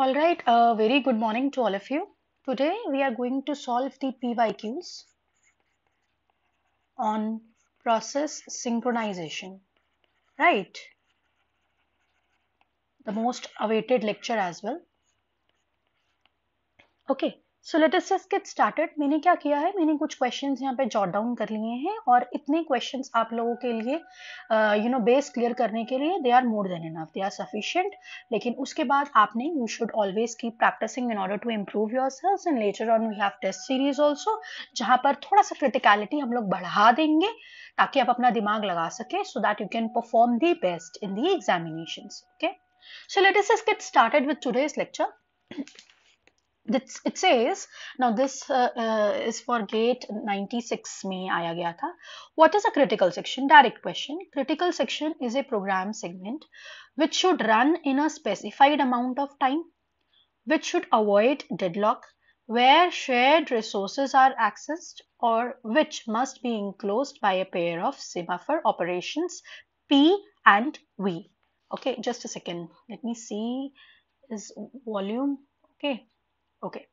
All right, a uh, very good morning to all of you. Today we are going to solve the PYQs on process synchronization, right? The most awaited lecture as well. Okay, so let us just get started मैंने क्या किया है मैंने कुछ question यहाँ पे jot down कर लिए हैं और इतने क्वेश्चन आप लोगों के लिए यू नो बेस क्लियर करने के लिए they are more than enough they are sufficient लेकिन उसके बाद आपने you should always keep practising in order to improve yourselves and later on we have test series also जहाँ पर थोड़ा सा क्रिटिकलिटी हम लोग बढ़ा देंगे ताकि आप अपना दिमाग लगा सके so that you can perform the best in the examination okay so let us get started with today's lecture it says now this uh, uh, is for gate 96 me. aaya gaya tha what is a critical section direct question critical section is a program segment which should run in a specified amount of time which should avoid deadlock where shared resources are accessed or which must be enclosed by a pair of semaphore operations p and v okay just a second let me see is volume okay okay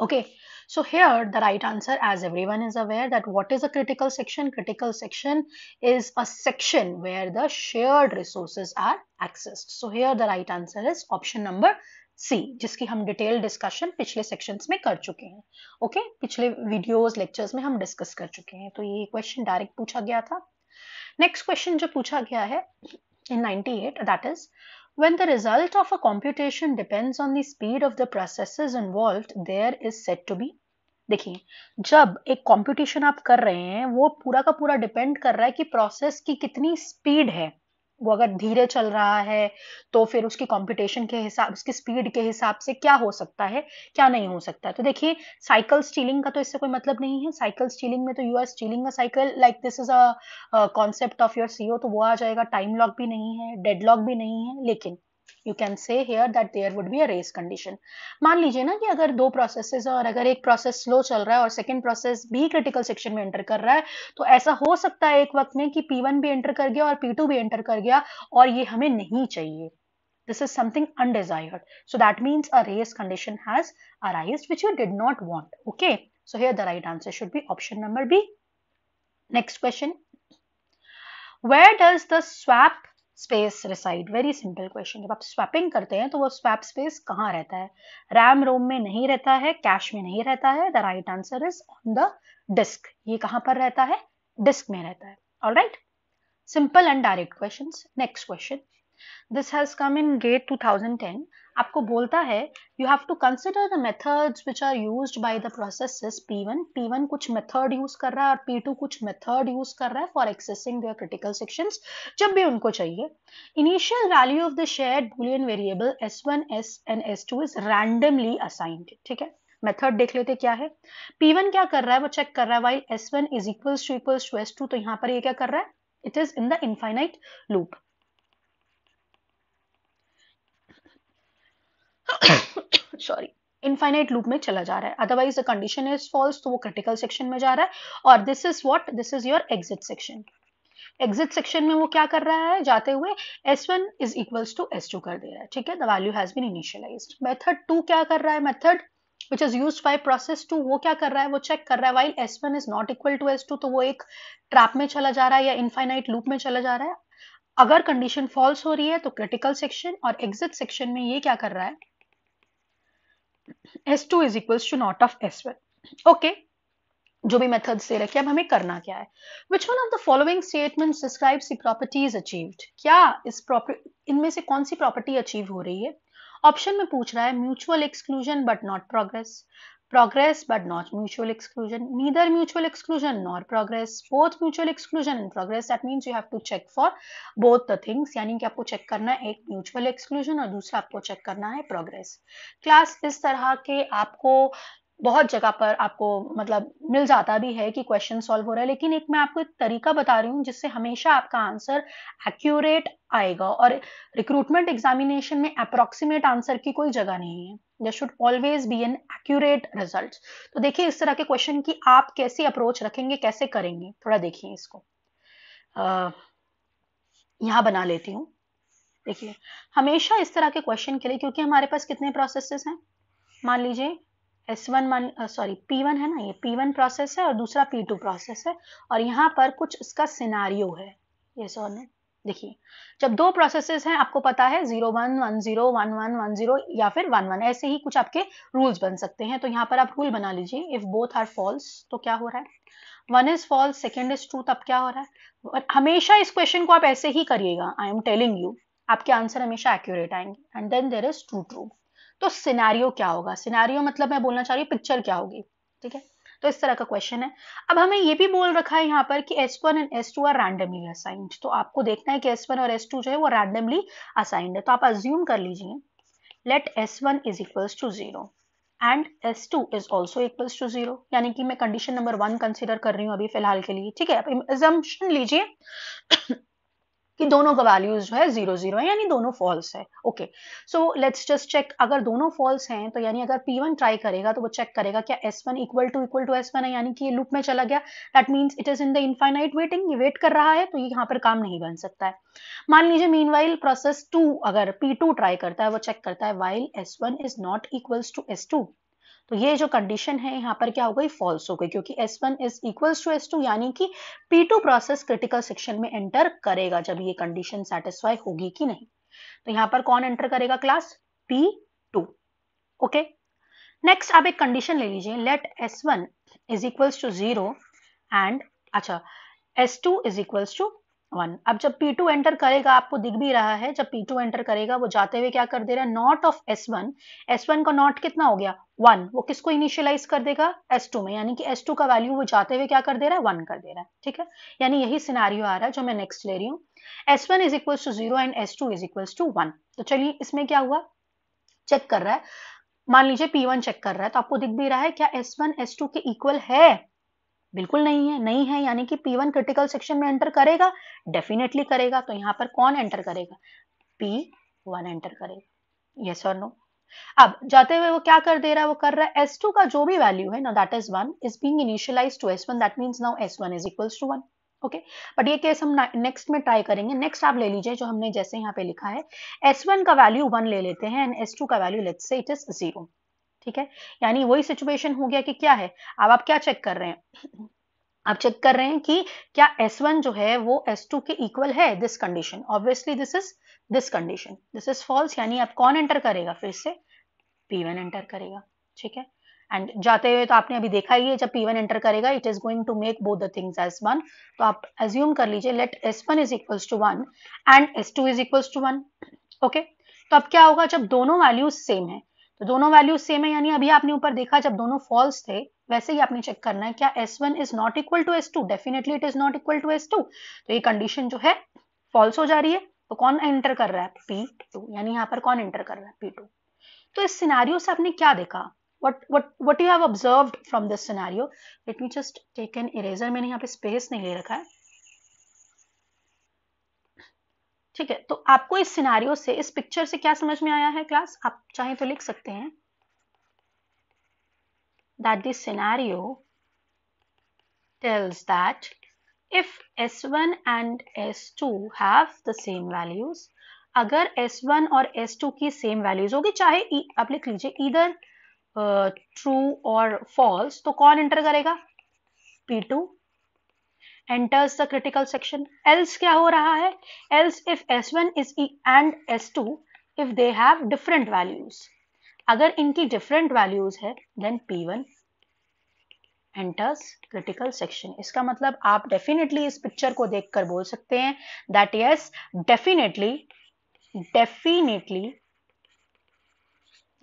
okay so here the right answer as everyone is aware that what is a critical section critical section is a section where the shared resources are accessed so here the right answer is option number C, जिसकी हम detail discussion पिछले sections में कर चुके हैं okay okay? पिछले videos lectures में हम डिस्कस कर चुके हैं तो ये क्वेश्चन डायरेक्ट पूछा गया था नेक्स्ट क्वेश्चन जो पूछा गया है in 98 that is When the result of a computation depends on the speed of the processes involved, there is said to be देखिए जब एक कंप्यूटेशन आप कर रहे हैं वो पूरा का पूरा डिपेंड कर रहा है कि प्रोसेस की कितनी स्पीड है वो अगर धीरे चल रहा है तो फिर उसकी कॉम्पिटिशन के हिसाब उसकी स्पीड के हिसाब से क्या हो सकता है क्या नहीं हो सकता है तो देखिए साइकिल स्टीलिंग का तो इससे कोई मतलब नहीं है साइकिल स्टीलिंग में तो you are stealing a cycle like this is a concept of your CO तो वो आ जाएगा टाइम लॉक भी नहीं है डेड लॉक भी नहीं है लेकिन you can say here that there would be a race condition मान लीजिए ना कि अगर दो प्रोसेसेस और अगर एक प्रोसेस स्लो चल रहा है और सेकेंड प्रोसेस भी क्रिटिकल सेक्शन में एंटर कर रहा है तो ऐसा हो सकता है एक वक्त में कि पी भी एंटर कर गया और पी भी एंटर कर गया और ये हमें नहीं चाहिए this is something undesired so that means a race condition has arisen which you did not want okay so here the right answer should be option number b next question where does the swap space reside very simple question जब आप swapping करते हैं तो वो swap space कहाँ रहता है RAM ROM में नहीं रहता है कैश में नहीं रहता है the right answer is on the disk ये कहाँ पर रहता है डिस्क में रहता है all right simple and direct question next question this has come in GATE 2010 आपको बोलता है you have to consider the methods which are use by the process P one P one कुछ मेथड यूज कर रहा है और P two कुछ method use कर रहा है for accessing there critical sections जब भी उनको चाहिए initial value of the shared boolean variable S S1 S and two is randomly assigned ठीक है मेथड देख लेते क्या है P1 क्या कर रहा है वो चेक कर रहा है while S1 is equals to equals to S2 तो यहाँ पर ये क्या कर रहा है it is in the infinite loop sorry infinite loop में चला जा रहा है otherwise the condition is false तो वो क्रिटिकल सेक्शन में जा रहा है और this is what this is your exit section exit section में वो क्या कर रहा है जाते हुए S one is equal to S कर दे रहा है ठीक है the value has been initialise method two क्या कर रहा है method which is use by process two वो क्या कर रहा है वो चेक कर रहा है while S one is not equal to S two तो वो एक ट्रैप में चला जा रहा है या इनफाइनाइट लूप में चला जा रहा है अगर कंडीशन फॉल्स हो रही है तो क्रिटिकल सेक्शन और एग्जिट सेक्शन में ये क्या कर रहा है S two is equal to not of S one okay जो भी मेथड से रखे अब हमें करना क्या है which one of the following statement describes properties achieved क्या इस इनमें से कौन सी प्रॉपर्टी अचीव हो रही है ऑप्शन में पूछ रहा है mutual exclusion but not progress progress but not mutual exclusion neither mutual exclusion nor progress both mutual exclusion and progress that means you have to check for both the things yani ki aapko check karna hai ek mutual exclusion aur dusra aapko check karna hai progress class is tarah ke aapko बहुत जगह पर आपको मतलब मिल जाता भी है कि question solve हो रहा है लेकिन एक मैं आपको एक तरीका बता रही हूँ जिससे हमेशा आपका आंसर एक्यूरेट आएगा और रिक्रूटमेंट एग्जामिनेशन में अप्रोक्सीमेट आंसर की कोई जगह नहीं है there should always be an accurate result तो देखिए इस तरह के क्वेश्चन की आप कैसी अप्रोच रखेंगे कैसे करेंगे थोड़ा देखिए इसको यहां बना लेती हूँ देखिए हमेशा इस तरह के क्वेश्चन के लिए क्योंकि हमारे पास कितने प्रोसेसेस हैं मान लीजिए S one one sorry P one है ना ये पी वन प्रोसेस है और दूसरा पी टू प्रोसेस है और यहाँ पर कुछ इसका सिनारियो है ये सो देखिए जब दो प्रोसेसेस हैं आपको पता है zero one one zero one one one zero या फिर वन वन ऐसे ही कुछ आपके रूल्स बन सकते हैं तो यहाँ पर आप रूल बना लीजिए इफ बोथ आर फॉल्स तो क्या हो रहा है one is false second is truth अब क्या हो रहा है हमेशा इस क्वेश्चन को आप ऐसे ही करिएगा आई एम टेलिंग यू आपके आंसर हमेशा एक्यूरेट आएंगे and then there is true true तो सिनारियो क्या होगा सिनारियो मतलब मैं बोलना चाह रही हूँ पिक्चर क्या होगी ठीक है तो इस तरह का क्वेश्चन है अब हमें ये भी बोल रखा है यहाँ पर कि S1 one and S two are randomly assigned तो आपको देखना है कि S1 और S2 जो है वो रैंडमली असाइंड है तो आप अज्यूम कर लीजिए let S1 one is equals to zero and S two is also equals to zero यानी कि मैं कंडीशन नंबर वन कंसिडर कर रही हूँ अभी फिलहाल के लिए ठीक है आप लीजिए कि दोनों का वैल्यूज जो है जीरो जीरो है यानी दोनों फॉल्स है okay so let's just check अगर दोनों फॉल्स हैं तो यानी अगर पी वन ट्राई करेगा तो वो चेक करेगा क्या S one equal to equal to S one है यानी कि ये लूप में चला गया that means it is in the infinite waiting ये वेट कर रहा है तो ये यहाँ पर काम नहीं बन सकता है मान लीजिए मीन वाइल प्रोसेस टू अगर पी टू ट्राई करता है वो चेक करता है while S one is not equals to S two तो ये जो कंडीशन है यहाँ पर क्या हो गई फॉल्स हो गई क्योंकि S one is equal to S two यानी कि P two process critical section में एंटर करेगा जब ये कंडीशन सेटिस्फाई होगी कि नहीं तो यहाँ पर कौन एंटर करेगा class P two okay next आप एक कंडीशन ले लीजिए let S one is equals to zero and अच्छा S two is equals to one अब जब P2 एंटर करेगा आपको दिख भी रहा है जब P2 एंटर करेगा वो जाते हुए क्या कर दे रहा है नॉट ऑफ S1 S1 का नॉट कितना हो गया वन वो किसको इनिशियलाइज कर देगा S2 में यानी कि S2 का वैल्यू वो जाते हुए क्या कर दे रहा है वन कर दे रहा है ठीक है यानी यही सिनारियो आ रहा है जो मैं नेक्स्ट ले रही हूँ S one is equal to zero and S two is equal to one तो चलिए इसमें क्या हुआ चेक कर रहा है मान लीजिए P1 चेक कर रहा है तो आपको दिख भी रहा है क्या S1 S2 के इक्वल है बिल्कुल नहीं है नहीं है यानी कि P1 क्रिटिकल सेक्शन में एंटर करेगा डेफिनेटली करेगा तो यहाँ पर कौन एंटर करेगा P1 एंटर करेगा यस और नो अब जाते हुए वो क्या कर दे रहा है वो कर रहा है S2 का जो भी वैल्यू है ना that is one is being initialise to S one that mean now S one is equal to one okay but ये केस हम नेक्स्ट में ट्राई करेंगे नेक्स्ट आप ले लीजिए जो हमने जैसे यहाँ पे लिखा है वन का वैल्यू वन ले लेते हैं एंड टू का value let's say it is zero ठीक है यानी वही सिचुएशन हो गया कि क्या है अब आप क्या चेक कर रहे हैं आप चेक कर रहे हैं कि क्या S1 जो है वो S2 के इक्वल है this condition obviously this is this condition this is false यानी आप कौन एंटर करेगा फिर से P1 एंटर करेगा ठीक है एंड जाते हुए तो आपने अभी देखा ही है जब P1 एंटर करेगा it is going to make both the things S one तो आप एज्यूम कर लीजिए let S one is equals to one and S two is equals to one okay तो अब क्या होगा जब दोनों वैल्यूज सेम है तो दोनों वैल्यूज सेम है यानी अभी आपने ऊपर देखा जब दोनों फॉल्स थे वैसे ही आपने चेक करना है क्या S one is not equal to S two definitely it is not equal to S two तो ये कंडीशन जो है फॉल्स हो जा रही है तो कौन एंटर कर रहा है पी टू यानी यहाँ पर कौन एंटर कर रहा है पी टू तो इस सिनारियो से आपने क्या देखा what what what you have observe from this scenario let me just take an eraser मैंने यहाँ पे स्पेस नहीं ले रखा है ठीक है तो आपको इस सिनारियो से इस पिक्चर से क्या समझ में आया है क्लास आप चाहे तो लिख सकते हैं that the scenario tells that if S1 and S2 have the same values, अगर S1 और S2 की सेम वैल्यूज होगी चाहे e, आप लिख लीजिए इधर ट्रू और फॉल्स तो कौन एंटर करेगा P two enters the critical section else क्या हो रहा है else if S one is and S two if they have different values अगर इनकी डिफरेंट वैल्यूज है then P one enters critical section इसका मतलब आप डेफिनेटली इस पिक्चर को देखकर बोल सकते हैं दैट यस डेफिनेटली डेफिनेटली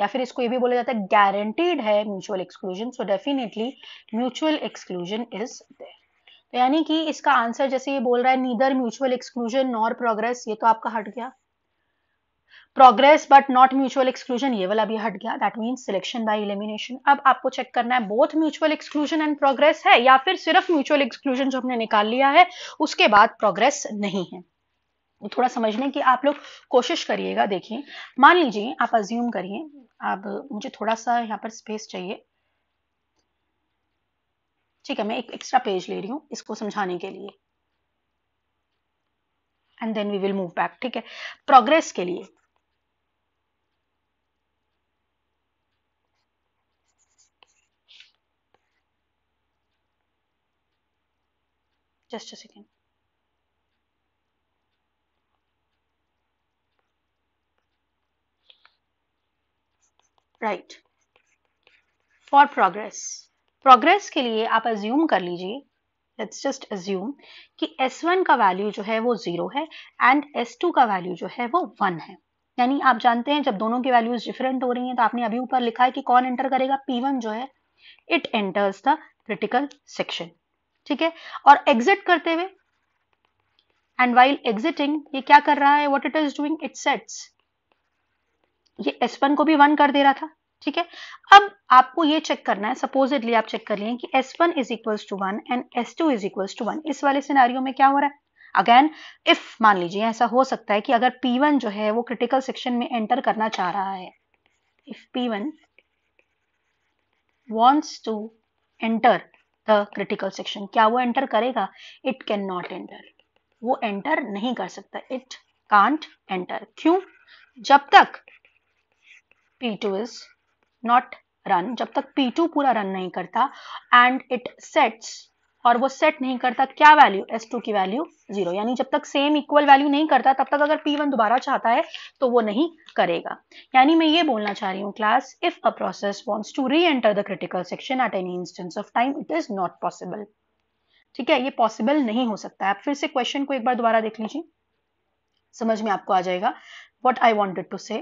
या फिर इसको ये भी बोला जाता है गारंटीड है mutual exclusion so definitely mutual exclusion is there यानी कि इसका आंसर जैसे ये बोल रहा है neither mutual exclusion nor progress ये तो आपका हट गया progress but not mutual exclusion ये वाला भी हट गया that mean selection by elimination अब आपको चेक करना है both mutual exclusion and progress है या फिर सिर्फ म्यूचुअल एक्सक्लूजन जो हमने निकाल लिया है उसके बाद प्रोग्रेस नहीं है तो थोड़ा समझने की आप लोग कोशिश करिएगा देखिए मान लीजिए आप अज्यूम करिए अब मुझे थोड़ा सा यहाँ पर स्पेस चाहिए ठीक है मैं एक एक्स्ट्रा पेज ले रही हूँ इसको समझाने के लिए and then we will move back ठीक है प्रोग्रेस के लिए just a second right for progress progress के लिए आप एज्यूम कर लीजिए लेट्स जस्ट एज्यूम कि वन का वैल्यू जो है वो जीरो है एंड एस टू का वैल्यू जो है वो वन है यानी आप जानते हैं जब दोनों की वैल्यूज डिफरेंट हो रही हैं तो आपने अभी ऊपर लिखा है कि कौन एंटर करेगा पी वन जो है it enters the critical section ठीक है और एग्जिट करते हुए एंड वाइल एग्जिटिंग ये क्या कर रहा है what it is doing it sets ये एस वन को भी वन कर दे रहा था ठीक है अब आपको ये चेक करना है सपोजिटली आप चेक कर लिए कि S one is equal to one and S two is equal to one इस वाले सिनारियों में क्या हो रहा है अगेन इफ मान लीजिए ऐसा हो सकता है कि अगर पी वन जो है वो क्रिटिकल सेक्शन में एंटर करना चाह रहा है if P one wants to enter the critical section क्या वो एंटर करेगा इट कैन नॉट एंटर वो एंटर नहीं कर सकता इट कांट एंटर क्यों जब तक P two is not run जब तक टू पूरा रन नहीं करता एंड इट सेट्स और वो सेट नहीं करता क्या वैल्यू एस टू की वैल्यू जीरो यानी जब तक सेम इक्वल वैल्यू नहीं करता तब तक अगर वन दोबारा चाहता है तो वो नहीं करेगा यानी मैं ये बोलना चाह रही हूँ class if a process wants to reenter the critical section at any instance of time it is not possible ठीक है ये पॉसिबल नहीं हो सकता आप फिर से क्वेश्चन को एक बार दोबारा देख लीजिए समझ में आपको आ जाएगा what I wanted to say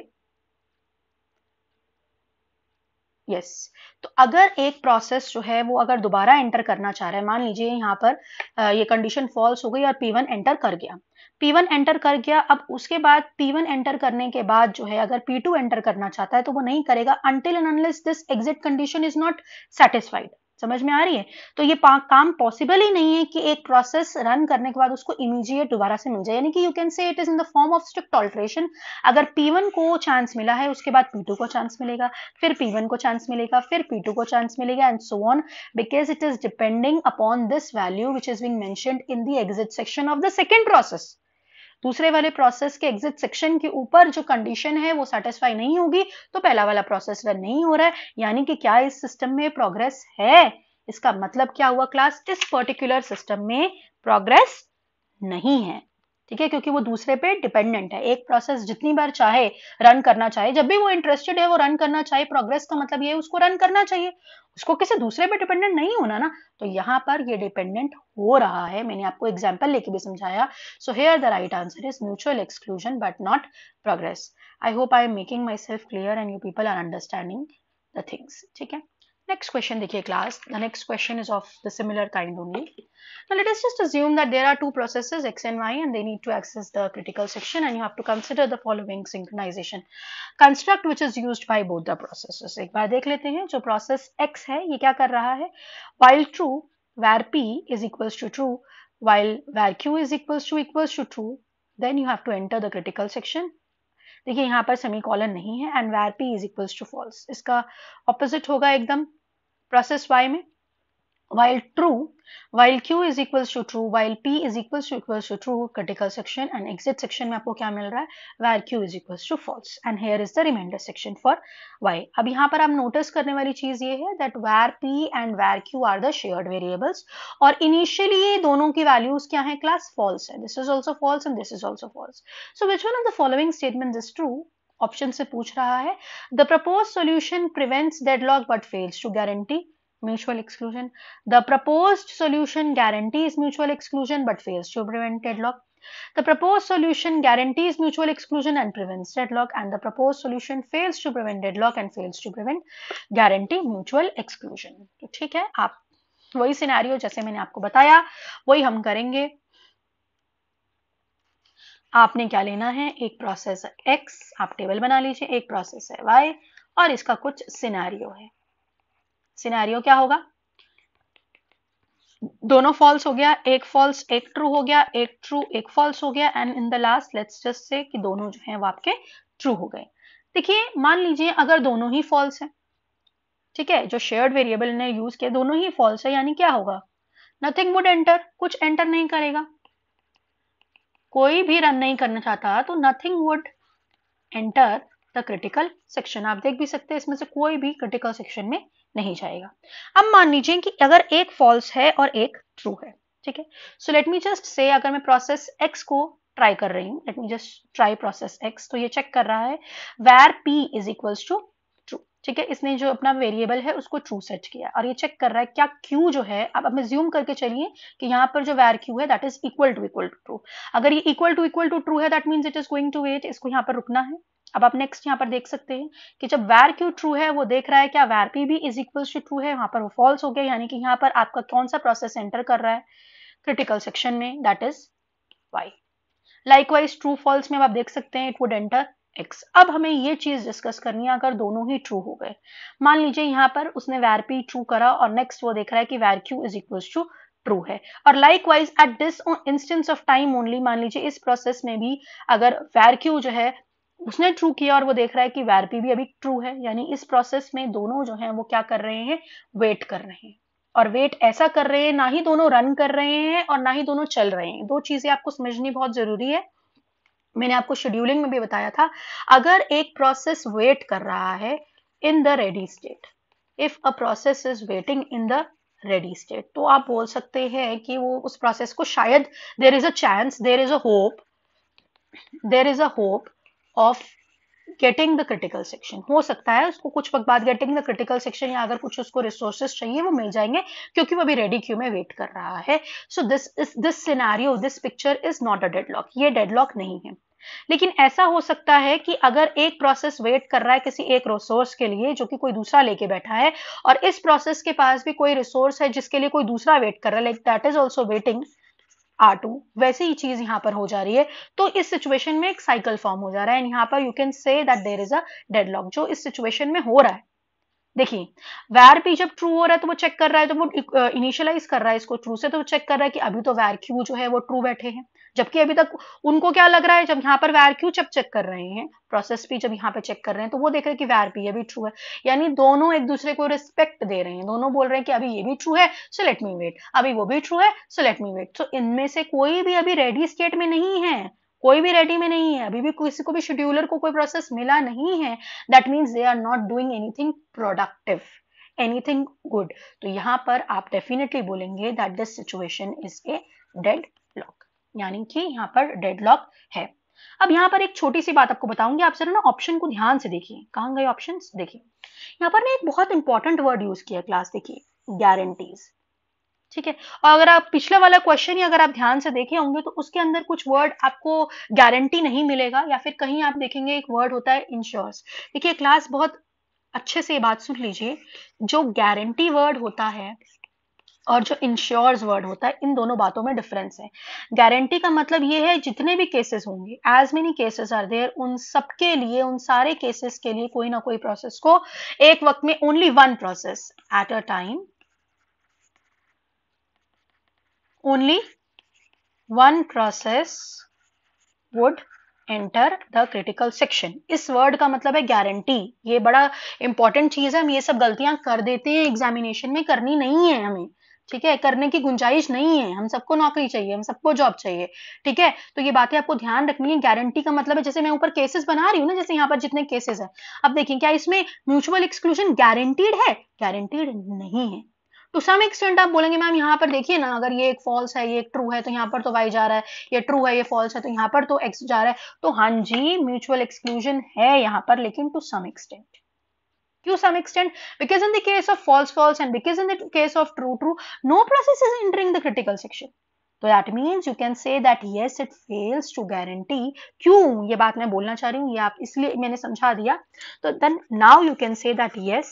yes yes. तो अगर एक प्रोसेस जो है वो अगर दोबारा एंटर करना चाह रहा है मान लीजिए यहाँ पर ये कंडीशन फॉल्स हो गई और P1 एंटर कर गया P1 एंटर कर गया अब उसके बाद P1 एंटर करने के बाद जो है अगर P2 एंटर करना चाहता है तो वो नहीं करेगा until and unless this exit condition is not satisfied समझ में आ रही है तो ये काम पॉसिबल ही नहीं है कि एक प्रोसेस रन करने के बाद उसको इमीजिएट दोबारा से मिल जाए यानी कि you can say it is in the form of strict alteration अगर P1 को चांस मिला है उसके बाद P2 को चांस मिलेगा फिर P1 को चांस मिलेगा फिर P2 को चांस मिलेगा and so on because it is depending upon this value which is being mention in the exit section of the second process दूसरे वाले प्रोसेस के एग्जिट सेक्शन के ऊपर जो कंडीशन है वो सेटिस्फाई नहीं होगी तो पहला वाला प्रोसेस रन नहीं हो रहा है यानी कि क्या इस सिस्टम में प्रोग्रेस है इसका मतलब क्या हुआ क्लास इस पर्टिकुलर सिस्टम में प्रोग्रेस नहीं है ठीक है क्योंकि वो दूसरे पे डिपेंडेंट है एक प्रोसेस जितनी बार चाहे रन करना चाहे जब भी वो इंटरेस्टेड है वो रन करना चाहे प्रोग्रेस का मतलब ये है उसको रन करना चाहिए उसको किसी दूसरे पे डिपेंडेंट नहीं होना ना तो यहाँ पर ये डिपेंडेंट हो रहा है मैंने आपको एग्जाम्पल लेके भी समझाया so here the right answer is mutual exclusion but not progress I hope I am making myself clear and you people are understanding the things ठीक है Next question देखिए class. The next question is of the similar kind only. Now let us just assume that there are two processes x and y and they need to access the critical section and you have to consider the following synchronization construct which is used by both the processes. एक बार देख लेते हैं जो process x है ये क्या कर रहा है while true where p is equals to true while where q is equals to equals to true then you have to enter the critical section देखिए यहाँ पर सेमी कॉलन नहीं है and var P is equals to false इसका opposite होगा एकदम process Y में while true while q is equals to true while p is equals to equals to true critical section and exit section mein aapko kya mil raha hai where q is equals to false and here is the remainder section for y ab yahan par आप notice karne wali cheez ye hai that where p and where q are the shared variables aur initially ye dono ki values kya hai class false hai this is also false and this is also false so which one of the following statements is true option से पूछ रहा है the propose solution prevents deadlock but fails to guarantee mutual exclusion. The proposed solution guarantees mutual exclusion but fails to prevent deadlock. The proposed solution guarantees mutual exclusion and prevents deadlock and the proposed solution fails to prevent deadlock and fails to prevent guarantee mutual exclusion. तो ठीक है आप वही scenario जैसे मैंने आपको बताया वही हम करेंगे आपने क्या लेना है एक प्रोसेस है एक्स आप टेबल बना लीजिए एक प्रोसेस है वाई और इसका कुछ सिनेरियो है सिनेरियो क्या होगा दोनों फॉल्स हो गया एक फॉल्स एक ट्रू हो गया एक ट्रू एक फॉल्स हो गया and in the last let's just say कि दोनों जो हैं वो आपके ट्रू हो गए देखिए मान लीजिए अगर दोनों ही फॉल्स है ठीक है जो शेयर्ड वेरिएबल ने यूज किया दोनों ही फॉल्स है यानी क्या होगा नथिंग वुड एंटर कुछ एंटर नहीं करेगा कोई भी रन नहीं करना चाहता तो nothing would enter the critical section आप देख भी सकते हैं इसमें से कोई भी क्रिटिकल सेक्शन में नहीं जाएगा अब मान लीजिए कि अगर एक फॉल्स है और एक ट्रू है ठीक है so let me just say अगर मैं प्रोसेस एक्स को ट्राई कर रही हूँ let me just try process X तो ये चेक कर रहा है var P is equals to true ठीक है इसने जो अपना वेरिएबल है उसको ट्रू सेट किया और ये चेक कर रहा है क्या क्यू जो है अब अब ज्यूम करके चलिए कि यहाँ पर जो वैर क्यू है that is equal to equal to true अगर ये equal to equal to true है that means it is going to wait इसको यहाँ पर रुकना है अब आप नेक्स्ट यहाँ पर देख सकते हैं कि जब वैर क्यू ट्रू है वो देख रहा है क्या वैर पी भी इज इक्वल टू ट्रू है वहां पर वो फॉल्स हो गया यानी कि यहाँ पर आपका कौन सा प्रोसेस एंटर कर रहा है क्रिटिकल सेक्शन में that is Y likewise true false में आप देख सकते हैं इट वुड एंटर एक्स अब हमें ये चीज डिस्कस करनी है अगर दोनों ही ट्रू हो गए मान लीजिए यहाँ पर उसने वैर पी ट्रू करा और नेक्स्ट वो देख रहा है कि var Q is equal to true है और likewise at this instance of time only मान लीजिए इस प्रोसेस में भी अगर वैर क्यू जो है उसने ट्रू किया और वो देख रहा है कि वैरपी भी अभी ट्रू है यानी इस प्रोसेस में दोनों जो हैं वो क्या कर रहे हैं वेट कर रहे हैं और वेट ऐसा कर रहे हैं ना ही दोनों रन कर रहे हैं और ना ही दोनों चल रहे हैं दो चीजें आपको समझनी बहुत जरूरी है मैंने आपको शेड्यूलिंग में भी बताया था अगर एक प्रोसेस वेट कर रहा है in the ready state if a process is waiting in the ready state तो आप बोल सकते हैं कि वो उस प्रोसेस को शायद there is a chance there is a hope there is a hope of getting the critical section हो सकता है उसको कुछ वक्त बाद गेटिंग द क्रिटिकल सेक्शन या अगर कुछ उसको रिसोर्सेज चाहिए वो मिल जाएंगे क्योंकि वो अभी रेडी क्यू में वेट कर रहा है so this is this scenario this picture is not a deadlock ये डेडलॉक नहीं है लेकिन ऐसा हो सकता है कि अगर एक प्रोसेस वेट कर रहा है किसी एक रिसोर्स के लिए जो कि कोई दूसरा लेके बैठा है और इस प्रोसेस के पास भी कोई रिसोर्स है जिसके लिए कोई दूसरा वेट कर रहा है like that is also waiting R two वैसे ही चीज यहां पर हो जा रही है तो इस सिचुएशन में एक साइकिल फॉर्म हो जा रहा है एंड यहाँ पर you can say that there is a deadlock जो इस सिचुएशन में हो रहा है देखिए वैर पी जब ट्रू हो रहा है तो वो चेक कर रहा है तो वो इनिशियलाइज uh, कर रहा है इसको ट्रू से तो वो चेक कर रहा है कि अभी तो वैर क्यू जो है वो ट्रू बैठे हैं जबकि अभी तक उनको क्या लग रहा है जब यहाँ पर वैर क्यू जब चेक कर रहे हैं प्रोसेस पी जब यहाँ पे चेक कर रहे हैं तो वो देख रहे हैं कि वैर पी ये भी ट्रू है यानी दोनों एक दूसरे को रिस्पेक्ट दे रहे हैं दोनों बोल रहे हैं कि अभी ये भी ट्रू है सो लेट मी वेट अभी वो भी ट्रू है सो लेट मी वेट सो इनमें से कोई भी अभी रेडी स्टेट में नहीं है कोई भी रेडी में नहीं है अभी भी किसी को भी शेड्यूलर को कोई प्रोसेस मिला नहीं है that means they are not doing anything productive anything good तो यहाँ पर आप डेफिनेटली बोलेंगे that this situation is a dead यानी कि यहाँ पर डेडलॉक है अब यहाँ पर एक छोटी सी बात आपको बताऊंगी आप जरा ना ऑप्शन को ध्यान से देखिए कहा गए ऑप्शन देखिए यहाँ पर ना एक बहुत इंपॉर्टेंट वर्ड यूज किया क्लास देखिए गारंटीज ठीक है और अगर आप पिछला वाला क्वेश्चन ही अगर आप ध्यान से देखे होंगे तो उसके अंदर कुछ वर्ड आपको गारंटी नहीं मिलेगा या फिर कहीं आप देखेंगे एक वर्ड होता है इंश्योर्स देखिए क्लास बहुत अच्छे से ये बात सुन लीजिए जो गारंटी वर्ड होता है और जो इंश्योर्स वर्ड होता है इन दोनों बातों में डिफरेंस है गारंटी का मतलब ये है जितने भी केसेस होंगे as many cases are there उन सबके लिए उन सारे केसेस के लिए कोई ना कोई प्रोसेस को एक वक्त में only one process at a time only one process would enter the critical section इस वर्ड का मतलब है गारंटी ये बड़ा इंपॉर्टेंट चीज है हम ये सब गलतियां कर देते हैं एग्जामिनेशन में करनी नहीं है हमें ठीक है करने की गुंजाइश नहीं है हम सबको नौकरी चाहिए हम सबको जॉब चाहिए ठीक है तो ये बातें आपको ध्यान रखनी है गारंटी का मतलब है जैसे मैं ऊपर केसेस बना रही हूँ ना जैसे यहाँ पर जितने केसेस है अब देखिए क्या इसमें म्यूचुअल एक्सक्लूजन गारंटीड है गारंटीड नहीं है टू सम एक्सटेंट आप बोलेंगे मैम यहाँ पर देखिए ना अगर ये एक फॉल्स है ये एक ट्रू है तो यहाँ पर तो वाई जा रहा है ये ट्रू है ये फॉल्स है तो यहाँ पर तो एक्स जा रहा है तो हाँ जी म्यूचुअल एक्सक्लूजन है यहाँ पर लेकिन to some extent to some extent because in the case of false false and because in the case of true true no process is entering the critical section तो that means you can say that yes it fails to guarantee क्यों ये बात मैं बोलना चाह रही हूँ ये आप इसलिए मैंने समझा दिया तो then now you can say that yes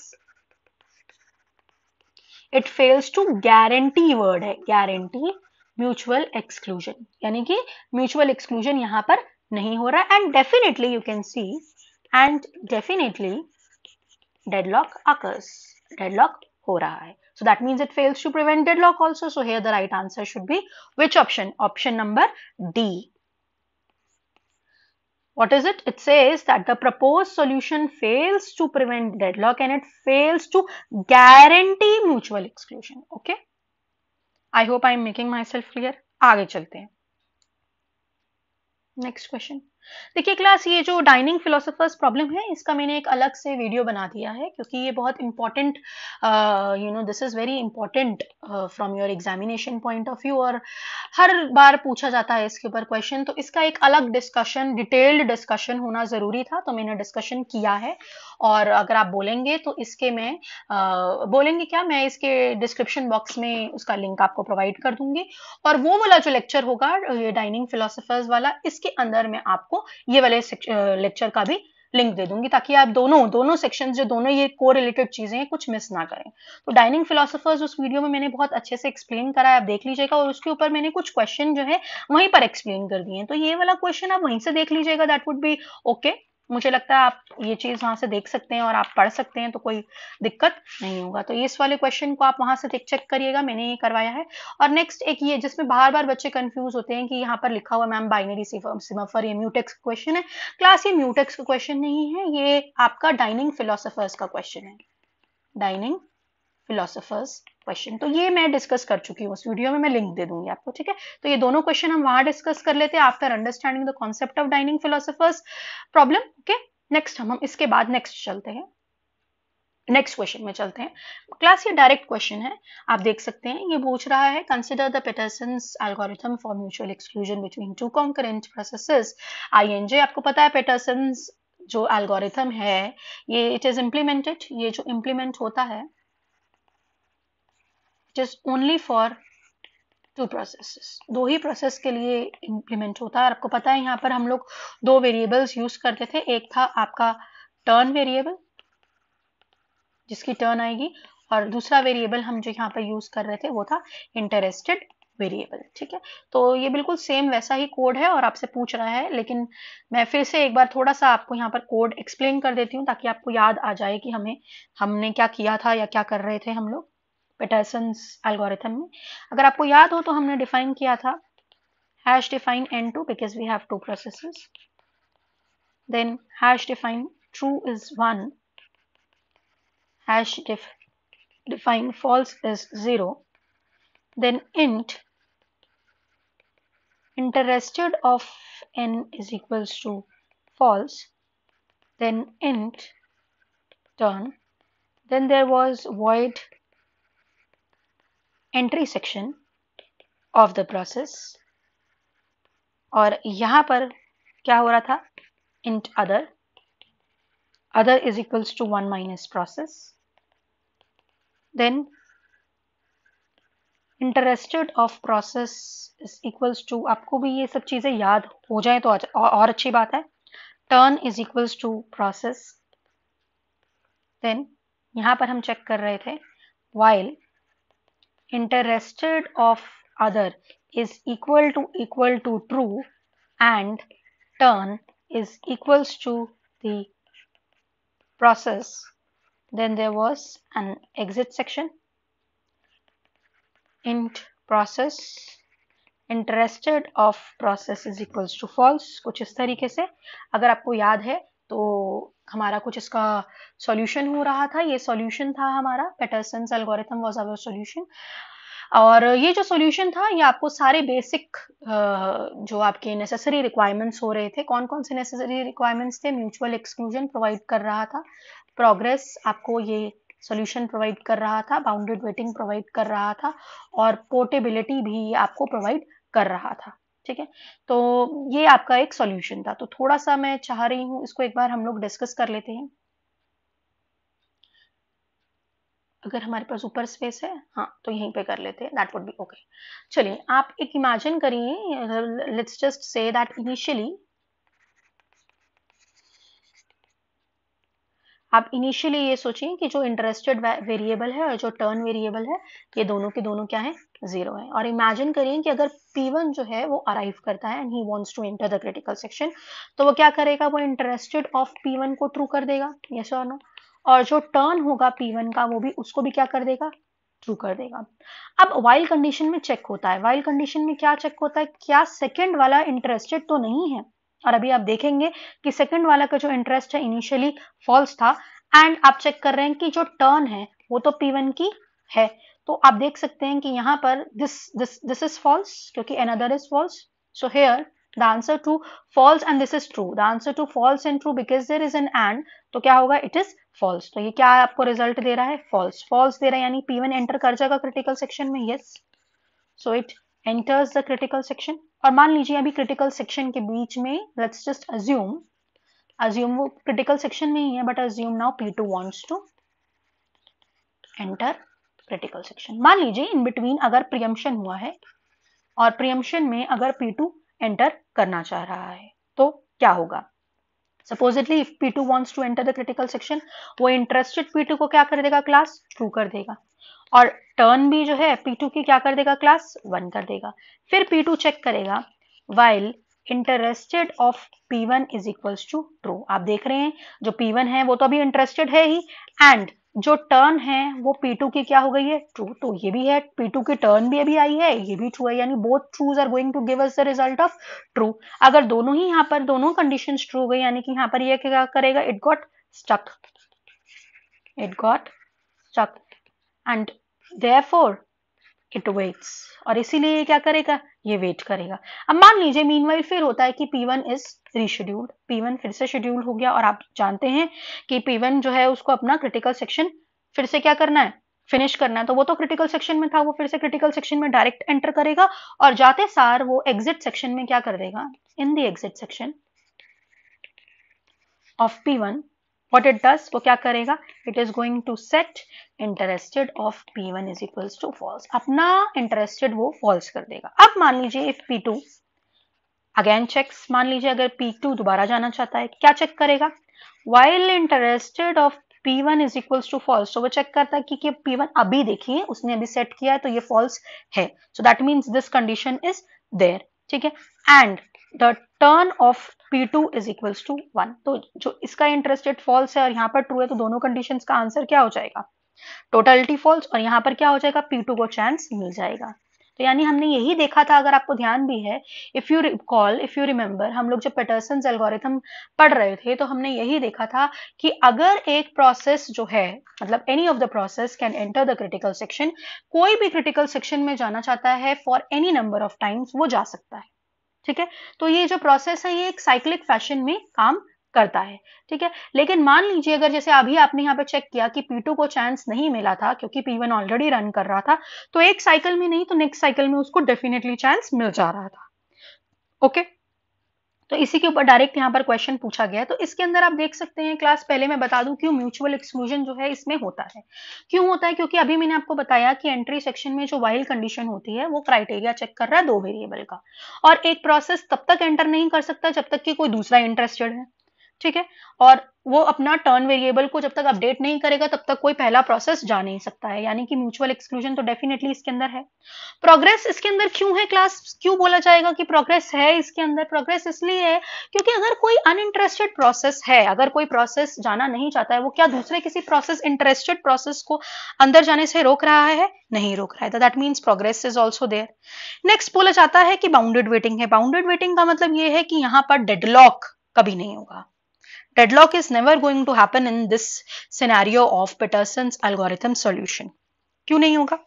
it fails to guarantee word है गारंटी म्यूचुअल एक्सक्लूजन यानी कि म्यूचुअल एक्सक्लूजन यहाँ पर नहीं हो रहा and definitely you can see and definitely deadlock occurs. Deadlock ho raha hai. So that means it fails to prevent deadlock also. So here the right answer should be which option? Option number D. What is it? It says that the proposed solution fails to prevent deadlock and it fails to guarantee mutual exclusion. Okay. I hope I am making myself clear. आगे चलते हैं. Next question. देखिए class ये जो dining philosophers problem है इसका मैंने एक अलग से वीडियो बना दिया है क्योंकि ये बहुत important you know this is very important from your examination point of view और हर बार पूछा जाता है इसके ऊपर क्वेश्चन तो इसका एक अलग डिस्कशन डिटेल्ड डिस्कशन होना ज़रूरी था तो मैंने डिस्कशन किया है और अगर आप बोलेंगे तो इसके मैं uh, बोलेंगे क्या मैं इसके डिस्क्रिप्शन बॉक्स में उसका लिंक आपको प्रोवाइड कर दूंगी और वो वाला जो लेक्चर होगा ये डाइनिंग फिलोसफर्स वाला इसके अंदर मैं आपको आपको ये वाले लेक्चर का भी लिंक दे दूंगी ताकि आप दोनों दोनों सेक्शंस जो दोनों ये को रिलेटेड चीजें हैं कुछ मिस ना करें तो डाइनिंग फिलोसोफर्स उस वीडियो में मैंने बहुत अच्छे से एक्सप्लेन करा है आप देख लीजिएगा और उसके ऊपर मैंने कुछ क्वेश्चन जो है वहीं पर एक्सप्लेन कर दिए हैं तो ये वाला क्वेश्चन आप वहीं से देख लीजिएगा दैट वुड बी ओके मुझे लगता है आप ये चीज़ वहां से देख सकते हैं और आप पढ़ सकते हैं तो कोई दिक्कत नहीं होगा तो इस वाले क्वेश्चन को आप वहां से चेक करिएगा मैंने ये करवाया है और नेक्स्ट एक ये जिसमें बार बार बच्चे कन्फ्यूज होते हैं कि यहाँ पर लिखा हुआ मैम बाइनरी सिमफर ये म्यूटेक्स क्वेश्चन है क्लास ये म्यूटेक्स का क्वेश्चन नहीं है ये आपका डाइनिंग फिलोसफर्स का क्वेश्चन है डाइनिंग फिलोसफर्स क्वेश्चन तो ये मैं डिस्कस कर चुकी हूँ उस वीडियो में मैं लिंक दे दूंगी आपको ठीक है तो ये दोनों क्वेश्चन हम वहां डिस्कस कर लेते हैं after understanding the concept of dining philosophers problem okay next हम इसके बाद नेक्स्ट चलते हैं नेक्स्ट क्वेश्चन में चलते हैं क्लास ये डायरेक्ट क्वेश्चन है आप देख सकते हैं ये पूछ रहा है consider the Peterson algorithm for mutual exclusion between two concurrent processes जे आपको पता है पेटरसन जो एल्गोरिथम है ये इट इज इम्प्लीमेंटेड ये जो इम्प्लीमेंट होता है it is only for two process दो ही प्रोसेस के लिए इम्प्लीमेंट होता है आपको पता है यहाँ पर हम लोग दो वेरिएबल्स यूज करते थे एक था आपका टर्न वेरिएबल जिसकी टर्न आएगी और दूसरा वेरिएबल हम जो यहाँ पर यूज कर रहे थे वो था इंटरेस्टेड वेरिएबल ठीक है तो ये बिल्कुल सेम वैसा ही कोड है और आपसे पूछ रहा है लेकिन मैं फिर से एक बार थोड़ा सा आपको यहाँ पर कोड एक्सप्लेन कर देती हूँ ताकि आपको याद आ जाए कि हमें हमने क्या किया था या क्या कर रहे थे हम लोग पीटरसन्स एल्गोरिथम में अगर आपको याद हो hash define n2 because we have two processes then hash define true is 1 hash def define false is 0 then int interested of n is equals to false then int turn then there was void entry section of the process और यहां पर क्या हो रहा था int other other is equals to one minus process then interested of process is equals to आपको भी ये सब चीज़ें याद हो जाए तो और अच्छी बात है turn is equals to process then यहां पर हम चेक कर रहे थे while interested of other is equal to equal to true and turn is equals to the process then there was an exit section int process interested of process is equals to false कुछ इस तरीके से अगर आपको याद है तो हमारा कुछ इसका सॉल्यूशन हो रहा था ये सॉल्यूशन था हमारा Peterson algorithm was our solution और ये जो सॉल्यूशन था ये आपको सारे बेसिक जो आपके नेसेसरी रिक्वायरमेंट्स हो रहे थे कौन कौन से नेसेसरी रिक्वायरमेंट्स थे म्यूचुअल एक्सक्लूजन प्रोवाइड कर रहा था प्रोग्रेस आपको ये सॉल्यूशन प्रोवाइड कर रहा था बाउंडेड वेटिंग प्रोवाइड कर रहा था और पोर्टेबिलिटी भी आपको प्रोवाइड कर रहा था ठीक है तो ये आपका एक सॉल्यूशन था तो थोड़ा सा मैं चाह रही हूँ इसको एक बार हम लोग डिस्कस कर लेते हैं अगर हमारे पास ऊपर स्पेस है हाँ तो यहीं पे कर लेते हैं दैट वुड बी ओके चलिए आप एक इमेजिन करिए let's just say that initially आप इनिशियली ये सोचें कि जो इंटरेस्टेड वेरिएबल है और जो टर्न वेरिएबल है ये दोनों के दोनों क्या है जीरो है और इमेजिन करें कि अगर P1 जो है वो अराइव करता है and he wants to enter the critical section तो वो क्या करेगा वो इंटरेस्टेड ऑफ P1 को ट्रू कर देगा यस और नो और जो टर्न होगा P1 का वो भी उसको भी क्या कर देगा ट्रू कर देगा अब वाइल्ड कंडीशन में चेक होता है वाइल्ड कंडीशन में क्या चेक होता है क्या सेकेंड वाला इंटरेस्टेड तो नहीं है और अभी आप देखेंगे कि सेकंड वाला का जो इंटरेस्ट है इनिशियली फॉल्स था एंड आप चेक कर रहे हैं कि जो टर्न है वो तो P1 की है तो आप देख सकते हैं कि यहाँ पर this this this is false क्योंकि another is false so here the answer to false and this is true the answer to false and true because there is an and तो क्या होगा it is false तो ये क्या आपको result दे रहा है false false दे रहा है यानी P1 एंटर कर जाएगा क्रिटिकल सेक्शन में yes so it enters the critical section और मान लीजिए अभी क्रिटिकल सेक्शन के बीच में लेट्स जस्ट अज्यूम अज्यूम वो क्रिटिकल सेक्शन में ही है but assume now P two wants to enter critical section मान लीजिए इन बिटवीन अगर प्रियम्पन हुआ है और प्रियम्पन में अगर पी टू एंटर करना चाह रहा है तो क्या होगा Supposedly, if P two wants to enter the critical section वो इंटरेस्टेड P2 को क्या कर देगा क्लास ट्रू कर देगा और टर्न भी जो है P2 की क्या कर देगा क्लास वन कर देगा फिर P2 चेक करेगा while interested of P1 one is equal to true आप देख रहे हैं जो P1 है वो तो अभी इंटरेस्टेड है ही एंड जो टर्न है वो P2 की क्या हो गई है ट्रू तो ये भी है P2 की टर्न भी अभी आई है ये भी ट्रू है यानी both trues are going to give us the result of true अगर दोनों ही यहाँ पर दोनों कंडीशन ट्रू हो गई यानी कि यहाँ पर ये क्या करेगा it got stuck it got stuck and therefore it waits और इसीलिए ये क्या करेगा ये वेट करेगा अब मान लीजिए मीन फिर होता है कि P one is rescheduled P one फिर से शेड्यूल हो गया और आप जानते हैं कि पी वन जो है उसको अपना क्रिटिकल सेक्शन फिर से क्या करना है फिनिश करना है तो वो तो क्रिटिकल सेक्शन में था वो फिर से क्रिटिकल सेक्शन में डायरेक्ट एंटर करेगा और जाते सार वो एग्जिट सेक्शन में क्या कर देगा in the exit section of P one what it does वो क्या करेगा it is going to set interested of P one is equals to false अपना इंटरेस्टेड वो फॉल्स कर देगा अब मान लीजिए if P two again checks मान लीजिए अगर पी टू दोबारा जाना चाहता है क्या चेक करेगा while interested of P one is equals to false तो वो चेक करता है कि पी वन अभी देखिए उसने अभी सेट किया है तो ये फॉल्स है so that means this condition is there ठीक है and the turn of P2 is equals to one तो जो इसका इंटरेस्ट रेट फॉल्स है और यहाँ पर ट्रू है तो दोनों कंडीशन का आंसर क्या हो जाएगा टोटलिटी फॉल्स और यहाँ पर क्या हो जाएगा P2 को चांस मिल जाएगा तो यानी हमने यही देखा था अगर आपको ध्यान भी है if you recall if you remember हम लोग जब पेटर्सन एल्गोरिथम पढ़ रहे थे तो हमने यही देखा था कि अगर एक प्रोसेस जो है मतलब any of the process can enter the critical section कोई भी क्रिटिकल सेक्शन में जाना चाहता है for any number of times वो जा सकता है ठीक है तो ये जो प्रोसेस है ये एक साइक्लिक फैशन में काम करता है ठीक है लेकिन मान लीजिए अगर जैसे अभी आपने यहाँ पे चेक किया कि P2 को चांस नहीं मिला था क्योंकि P1 ऑलरेडी रन कर रहा था तो एक साइकिल में नहीं तो नेक्स्ट साइकिल में उसको डेफिनेटली चांस मिल जा रहा था ओके okay? तो इसी के ऊपर डायरेक्ट यहाँ पर क्वेश्चन पूछा गया है तो इसके अंदर आप देख सकते हैं क्लास पहले मैं बता दूं क्यों म्यूचुअल एक्सक्लूजन जो है इसमें होता है क्यों होता है क्योंकि अभी मैंने आपको बताया कि एंट्री सेक्शन में जो वाइल कंडीशन होती है वो क्राइटेरिया चेक कर रहा है दो वेरिएबल का और एक प्रोसेस तब तक एंटर नहीं कर सकता जब तक कि कोई दूसरा इंटरेस्टेड है ठीक है और वो अपना टर्न वेरिएबल को जब तक अपडेट नहीं करेगा तब तक कोई पहला प्रोसेस जा नहीं सकता है यानी कि म्यूचुअल एक्सक्लूजन तो डेफिनेटली इसके अंदर है प्रोग्रेस इसके अंदर क्यों है क्लास क्यों बोला जाएगा कि प्रोग्रेस है इसके अंदर प्रोग्रेस इसलिए है क्योंकि अगर कोई अनइंटरेस्टेड प्रोसेस है अगर कोई प्रोसेस जाना नहीं चाहता है वो क्या दूसरे किसी प्रोसेस इंटरेस्टेड प्रोसेस को अंदर जाने से रोक रहा है नहीं रोक रहा है that means progress is also there next बोला जाता है कि बाउंडेड वेटिंग है बाउंडेड वेटिंग का मतलब ये है कि यहाँ पर डेडलॉक कभी नहीं होगा Deadlock is never going to happen in this scenario of Peterson's algorithm solution. kyun nahi hoga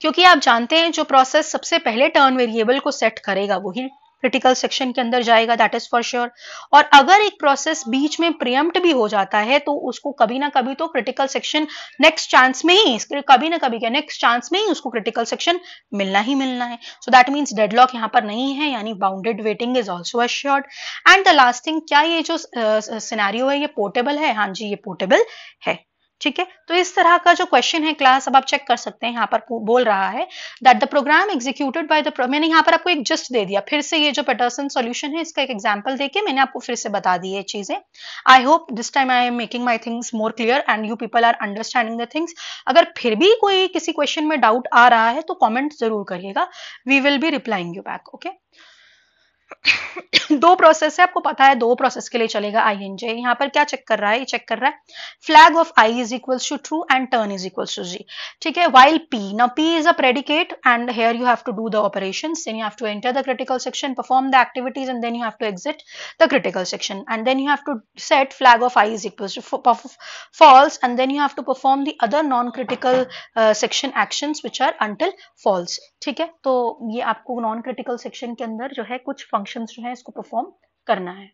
क्योंकि आप जानते हैं जो प्रोसेस सबसे पहले टर्न वेरिएबल को सेट करेगा वही क्रिटिकल सेक्शन के अंदर जाएगा दैट इज फॉर श्योर और अगर एक प्रोसेस बीच में प्रियम्प्ट भी हो जाता है तो उसको कभी ना कभी तो क्रिटिकल सेक्शन नेक्स्ट चांस में ही कभी ना कभी क्या नेक्स्ट चांस में ही उसको क्रिटिकल सेक्शन मिलना ही मिलना है सो दैट मीन्स डेडलॉक यहाँ पर नहीं है यानी bounded waiting is also assured and the last thing क्या ये जो सिनारियो uh, है ये पोर्टेबल है हाँ जी ये पोर्टेबल है ठीक है तो इस तरह का जो क्वेश्चन है क्लास अब आप चेक कर सकते हैं यहाँ पर बोल रहा है that the program executed by the मैंने यहाँ पर आपको एक जस्ट दे दिया फिर से ये जो पेटर्सन सॉल्यूशन है इसका एक एग्जाम्पल देके मैंने आपको फिर से बता दी ये चीजें I hope this time I am making my things more clear and you people are understanding the things अगर फिर भी कोई किसी क्वेश्चन में डाउट आ रहा है तो कॉमेंट जरूर करिएगा we will be replying you back okay दो प्रोसेस है आपको पता है दो प्रोसेस के लिए चलेगा आई एन जे यहाँ पर क्या चेक कर रहा है ये चेक कर रहा है flag of I is equal to true and turn is equal to J ठीक है वाइल पी ना P is a predicate and here you have to do the operation then you have to enter the critical section perform the activities and then you have to exit the critical section and then you have to set flag of I is equal to false and then you have to perform the other non critical uh, section actions which are until ठीक है तो ये आपको non critical section के अंदर जो है कुछ फंक्शन फंक्शंस जो है इसको परफॉर्म करना है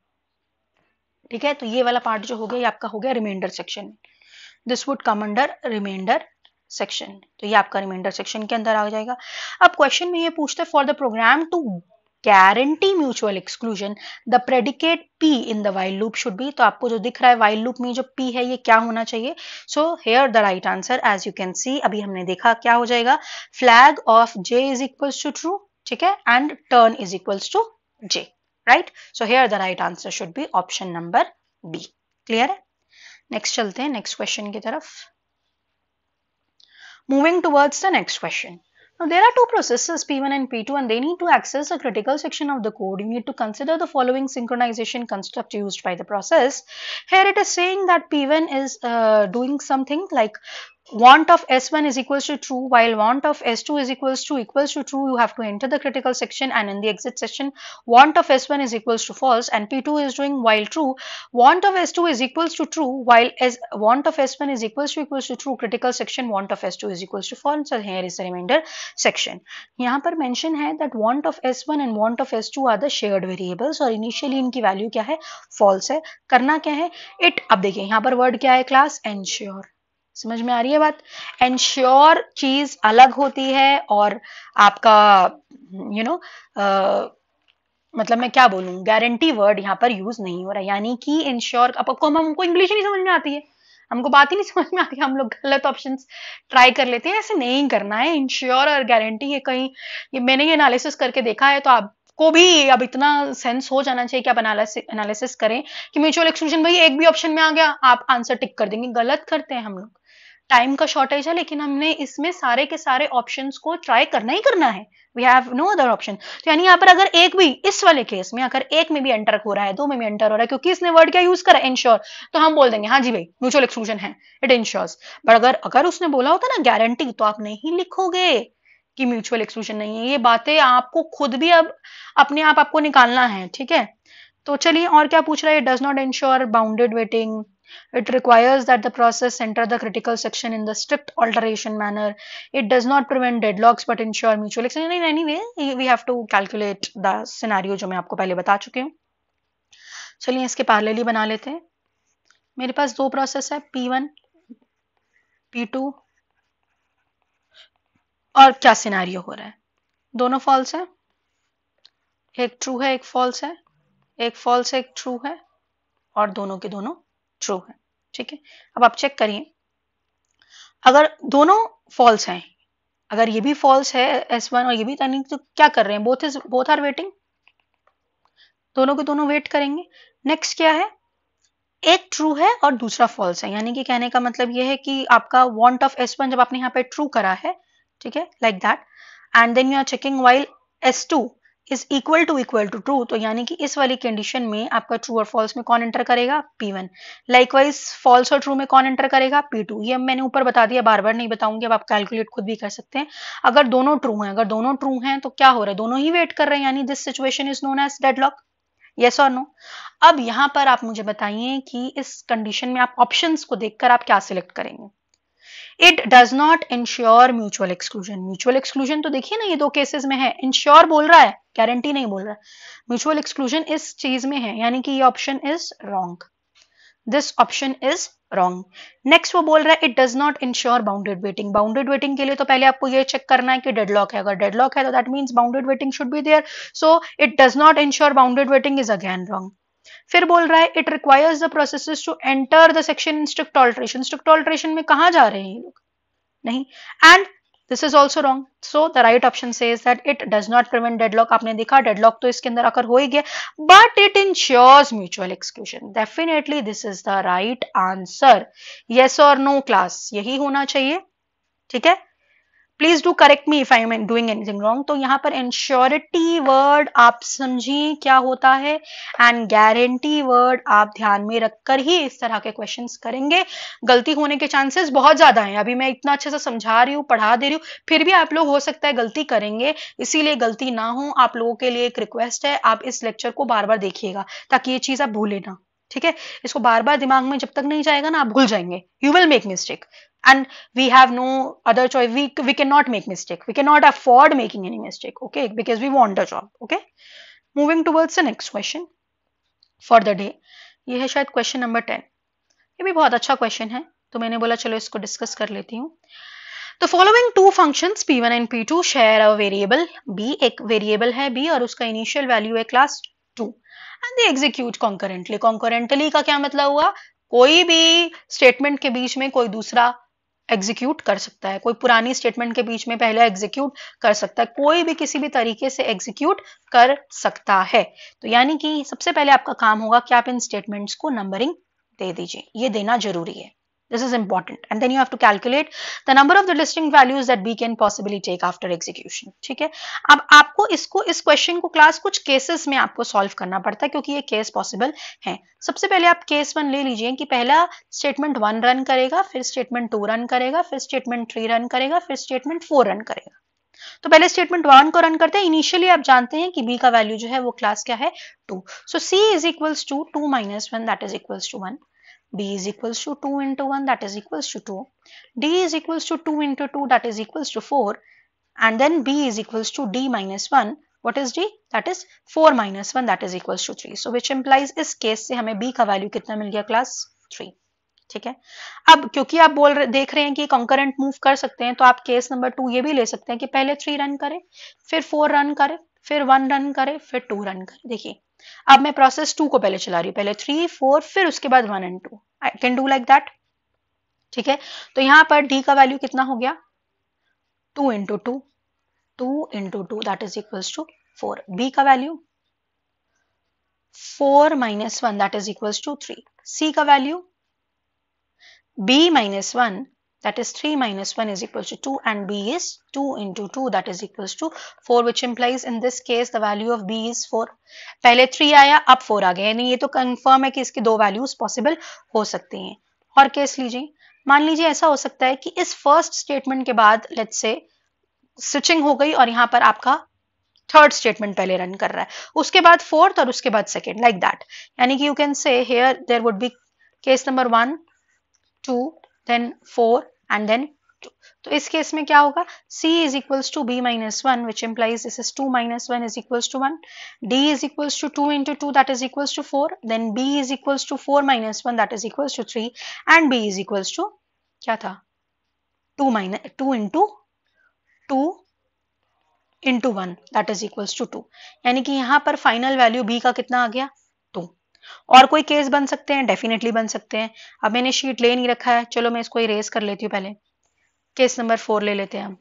ठीक है तो ये वाला पार्ट जो हो गया ये आपका हो गया reminder section this would come under reminder section तो ये आपका रिमाइंडर सेक्शन के अंदर आ जाएगा अब क्वेश्चन में ये पूछते for the program to guarantee mutual exclusion the predicate P in the wild loop should be तो आपको जो दिख रहा है वाइल्ड लूप में जो पी है ये क्या होना चाहिए so here the right answer as you can see अभी हमने देखा क्या हो जाएगा flag of J is equals to true ठीक है and turn is equals to J, right? So here the right answer should be option number B. Clear? Next चलते the next question की तरफ. Moving towards the next question. Now there are two processes P1 and P2 and they need to access a critical section of the code. You need to consider the following synchronization construct used by the process. Here it is saying that P1 is uh, doing something like want of S1 is equals to true while want of S2 is equals to equals to true you have to enter the critical section and in the exit section want of S1 is equals to false and P2 is doing while true want of S2 is equals to true while S want of S1 is equals to equals to true critical section want of S2 is equals to false so here is the remainder section. Here पर mention that want of S1 and want of S2 are the shared variables or initially इनकी value क्या false है करना क्या it अब देखिए यहाँ पर word क्या है class ensure समझ में आ रही है बात एंश्योर चीज अलग होती है और आपका you you know know, uh, मतलब मैं क्या बोलूं गारंटी वर्ड यहाँ पर यूज नहीं हो रहा यानी कि इंश्योर अब हम हमको इंग्लिश नहीं समझ में आती है हमको बात ही नहीं समझ में आती हम लोग गलत ऑप्शन ट्राई कर लेते हैं ऐसे नहीं करना है इंश्योर और गारंटी ये कहीं ये मैंने ये एनालिसिस करके देखा है तो आपको भी अब इतना सेंस हो जाना चाहिए कि आप एनालिसिस करें कि म्यूचुअल एक्सक्लूजन भाई एक भी ऑप्शन में आ गया आप आंसर टिक कर देंगे गलत करते हैं हम लोग टाइम का शॉर्टेज है लेकिन हमने इसमें सारे के सारे ऑप्शन को ट्राई करना ही करना है we have no other option तो यानी यहाँ पर अगर एक भी इस वाले केस में अगर एक में भी एंटर हो रहा है दो में भी एंटर हो रहा है क्योंकि इसने वर्ड क्या यूज करा इंश्योर तो हम बोल देंगे हाँ जी भाई म्यूचुअल एक्सक्लूजन है इट इंश्योर्स बट अगर अगर उसने बोला होता ना गारंटी तो आप नहीं लिखोगे कि म्यूचुअल एक्सक्लूजन नहीं है ये बातें आपको खुद भी अब अपने आप आपको निकालना है ठीक है तो चलिए और क्या पूछ रहा है does not ensure bounded waiting It requires that the process enter the critical section in the strict alteration manner. It does not prevent deadlocks but ensure mutual exchange. In any way, we have to calculate the scenario जो मैं आपको पहले बता चुकी हूँ चलिए इसके parallelly bana lete hain mere paas do process hai P1, P2 और क्या सिनेरियो हो रहा है दोनों फॉल्स है एक ट्रू है एक फॉल्स है एक फॉल्स है एक ट्रू है और दोनों के दोनों ट्रू है ठीक है अब आप चेक करिए अगर दोनों फॉल्स हैं अगर ये भी फॉल्स है एस वन और ये भी टर्निंग तो क्या कर रहे हैं both is both are waiting दोनों के दोनों वेट करेंगे नेक्स्ट क्या है एक ट्रू है और दूसरा फॉल्स है यानी कि कहने का मतलब यह है कि आपका वॉन्ट ऑफ एस वन जब आपने यहाँ पे ट्रू करा है ठीक है like that and then you are checking while S two is equal to equal to true तो यानी कि इस वाली कंडीशन में आपका ट्रू और फॉल्स में कौन एंटर करेगा पी वन लाइकवाइज फॉल्स और ट्रू में कौन एंटर करेगा पी टू ये मैंने ऊपर बता दिया बार बार नहीं बताऊंगी अब आप कैलकुलेट खुद भी कर सकते हैं अगर दोनों ट्रू हैं अगर दोनों ट्रू हैं तो क्या हो रहा है दोनों ही वेट कर रहे हैं यानी this situation is known as lock yes और नो अब यहां पर आप मुझे बताइए कि इस कंडीशन में आप ऑप्शन को देखकर आप क्या सिलेक्ट करेंगे it does not ensure mutual exclusion mutual exclusion तो देखिए ना ये दो केसेस में है इंश्योर बोल रहा है गारंटी नहीं बोल रहा है म्यूचुअल एक्सक्लूजन इस चीज में है यानी कि ये option is wrong this option is wrong next वो बोल रहा है it does not ensure bounded waiting bounded waiting के लिए तो पहले आपको ये चेक करना है कि डेडलॉक है अगर डेडलॉक है तो that means bounded waiting should be there so it does not ensure bounded waiting is again wrong फिर बोल रहा है it requires the process to enter the section in strict alteration strict alteration में कहा जा रहे हैं ये लोग नहीं and this is also wrong so the right option says that it does not prevent deadlock आपने देखा डेडलॉक तो इसके अंदर आकर हो ही गया but it ensures mutual exclusion definitely this is the right answer yes और नो क्लास यही होना चाहिए ठीक है please do correct me if I am doing anything wrong तो यहाँ पर इंश्योरिटी वर्ड आप समझिए क्या होता है एंड गारंटी वर्ड आप ध्यान में रखकर ही इस तरह के क्वेश्चन करेंगे गलती होने के चांसेस बहुत ज्यादा हैं अभी मैं इतना अच्छे से समझा रही हूँ पढ़ा दे रही हूँ फिर भी आप लोग हो सकता है गलती करेंगे इसीलिए गलती ना हो आप लोगों के लिए एक रिक्वेस्ट है आप इस लेक्चर को बार बार देखिएगा ताकि ये चीज आप भूले ना ठीक है इसको बार बार दिमाग में जब तक नहीं जाएगा ना आप भूल जाएंगे you will make mistake and we have no other choice we, we cannot make mistake we cannot afford making any mistake okay because we want the job okay moving towards the next question for the day ये है शायद question number ten ये भी बहुत अच्छा question है तो मैंने बोला चलो इसको डिस्कस कर लेती हूँ तो following two functions P1 and P2 share a variable B एक वेरिएबल है B और उसका इनिशियल वैल्यू है class 2 and they execute concurrently concurrently का क्या मतलब हुआ कोई भी स्टेटमेंट के बीच में कोई दूसरा एग्जीक्यूट कर सकता है कोई पुरानी स्टेटमेंट के बीच में पहले एग्जीक्यूट कर सकता है कोई भी किसी भी तरीके से एग्जीक्यूट कर सकता है तो यानी कि सबसे पहले आपका काम होगा कि आप इन स्टेटमेंट्स को नंबरिंग दे दीजिए ये देना जरूरी है This is important. And then you have to calculate the number of the listing values that we can possibly take after execution. theek hai ab aapko isko is question ko class kuch cases mein aapko solve karna padta hai kyunki ye case possible hai sabse pehle aap case 1 le lijiye ki pehla statement 1 run karega फिर statement two run करेगा फिर statement three run करेगा फिर statement four run करेगा तो पहले statement one को run करते हैं इनिशियली आप जानते हैं कि बी का वैल्यू जो है वो क्लास क्या है two so C is equals to two minus one that is equals to one b is equals to 2 into 1 that is equals to 2 d is equals to 2 into 2 that is equals to 4 and then b is equals to d minus 1 what is d that is 4 minus 1 that is equals to 3 so which implies इस case से हमें b का value कितना मिल गया class 3 ठीक है अब क्योंकि आप बोल रहे देख रहे हैं कि कंकरेंट मूव कर सकते हैं तो आप केस नंबर टू ये भी ले सकते हैं कि पहले थ्री रन करे फिर फोर रन करे फिर वन रन करे फिर टू रन करे देखिए अब मैं प्रोसेस टू को पहले चला रही हूं पहले थ्री फोर फिर उसके बाद one and two I can do like that ठीक है तो यहां पर डी का वैल्यू कितना हो गया two into two two into two that is equals to four B का value four minus one that is equals to three C का value B minus one that is 3 minus 1 is equals to 2 and b is 2 into 2 that is equals to 4 which implies in this case the value of b is 4 पहले 3 आया अब 4 आ गया यानी ये तो confirm है कि इसके दो वैल्यूज पॉसिबल हो सकते हैं और केस लीजिए मान लीजिए ऐसा हो सकता है कि इस फर्स्ट स्टेटमेंट के बाद लेट्स से स्विचिंग हो गई और यहाँ पर आपका थर्ड स्टेटमेंट पहले रन कर रहा है उसके बाद फोर्थ और उसके बाद सेकेंड लाइक दैट यानी कि you can say here there would be case number one two then four and then तो इस केस में क्या होगा c is equals to B minus one which implies this is two minus one is equals to one D is equals to two into two that is equals to four then b is equals to four minus one that is equals to three and b is equals to क्या था two minus two into two into one that is equals to two यानी कि यहां पर final value b का कितना आ गया और कोई केस बन सकते हैं डेफिनेटली बन सकते हैं अब मैंने शीट ले नहीं रखा है चलो मैं इसको इरेज कर लेती हूँ पहले केस नंबर फोर ले लेते हैं हम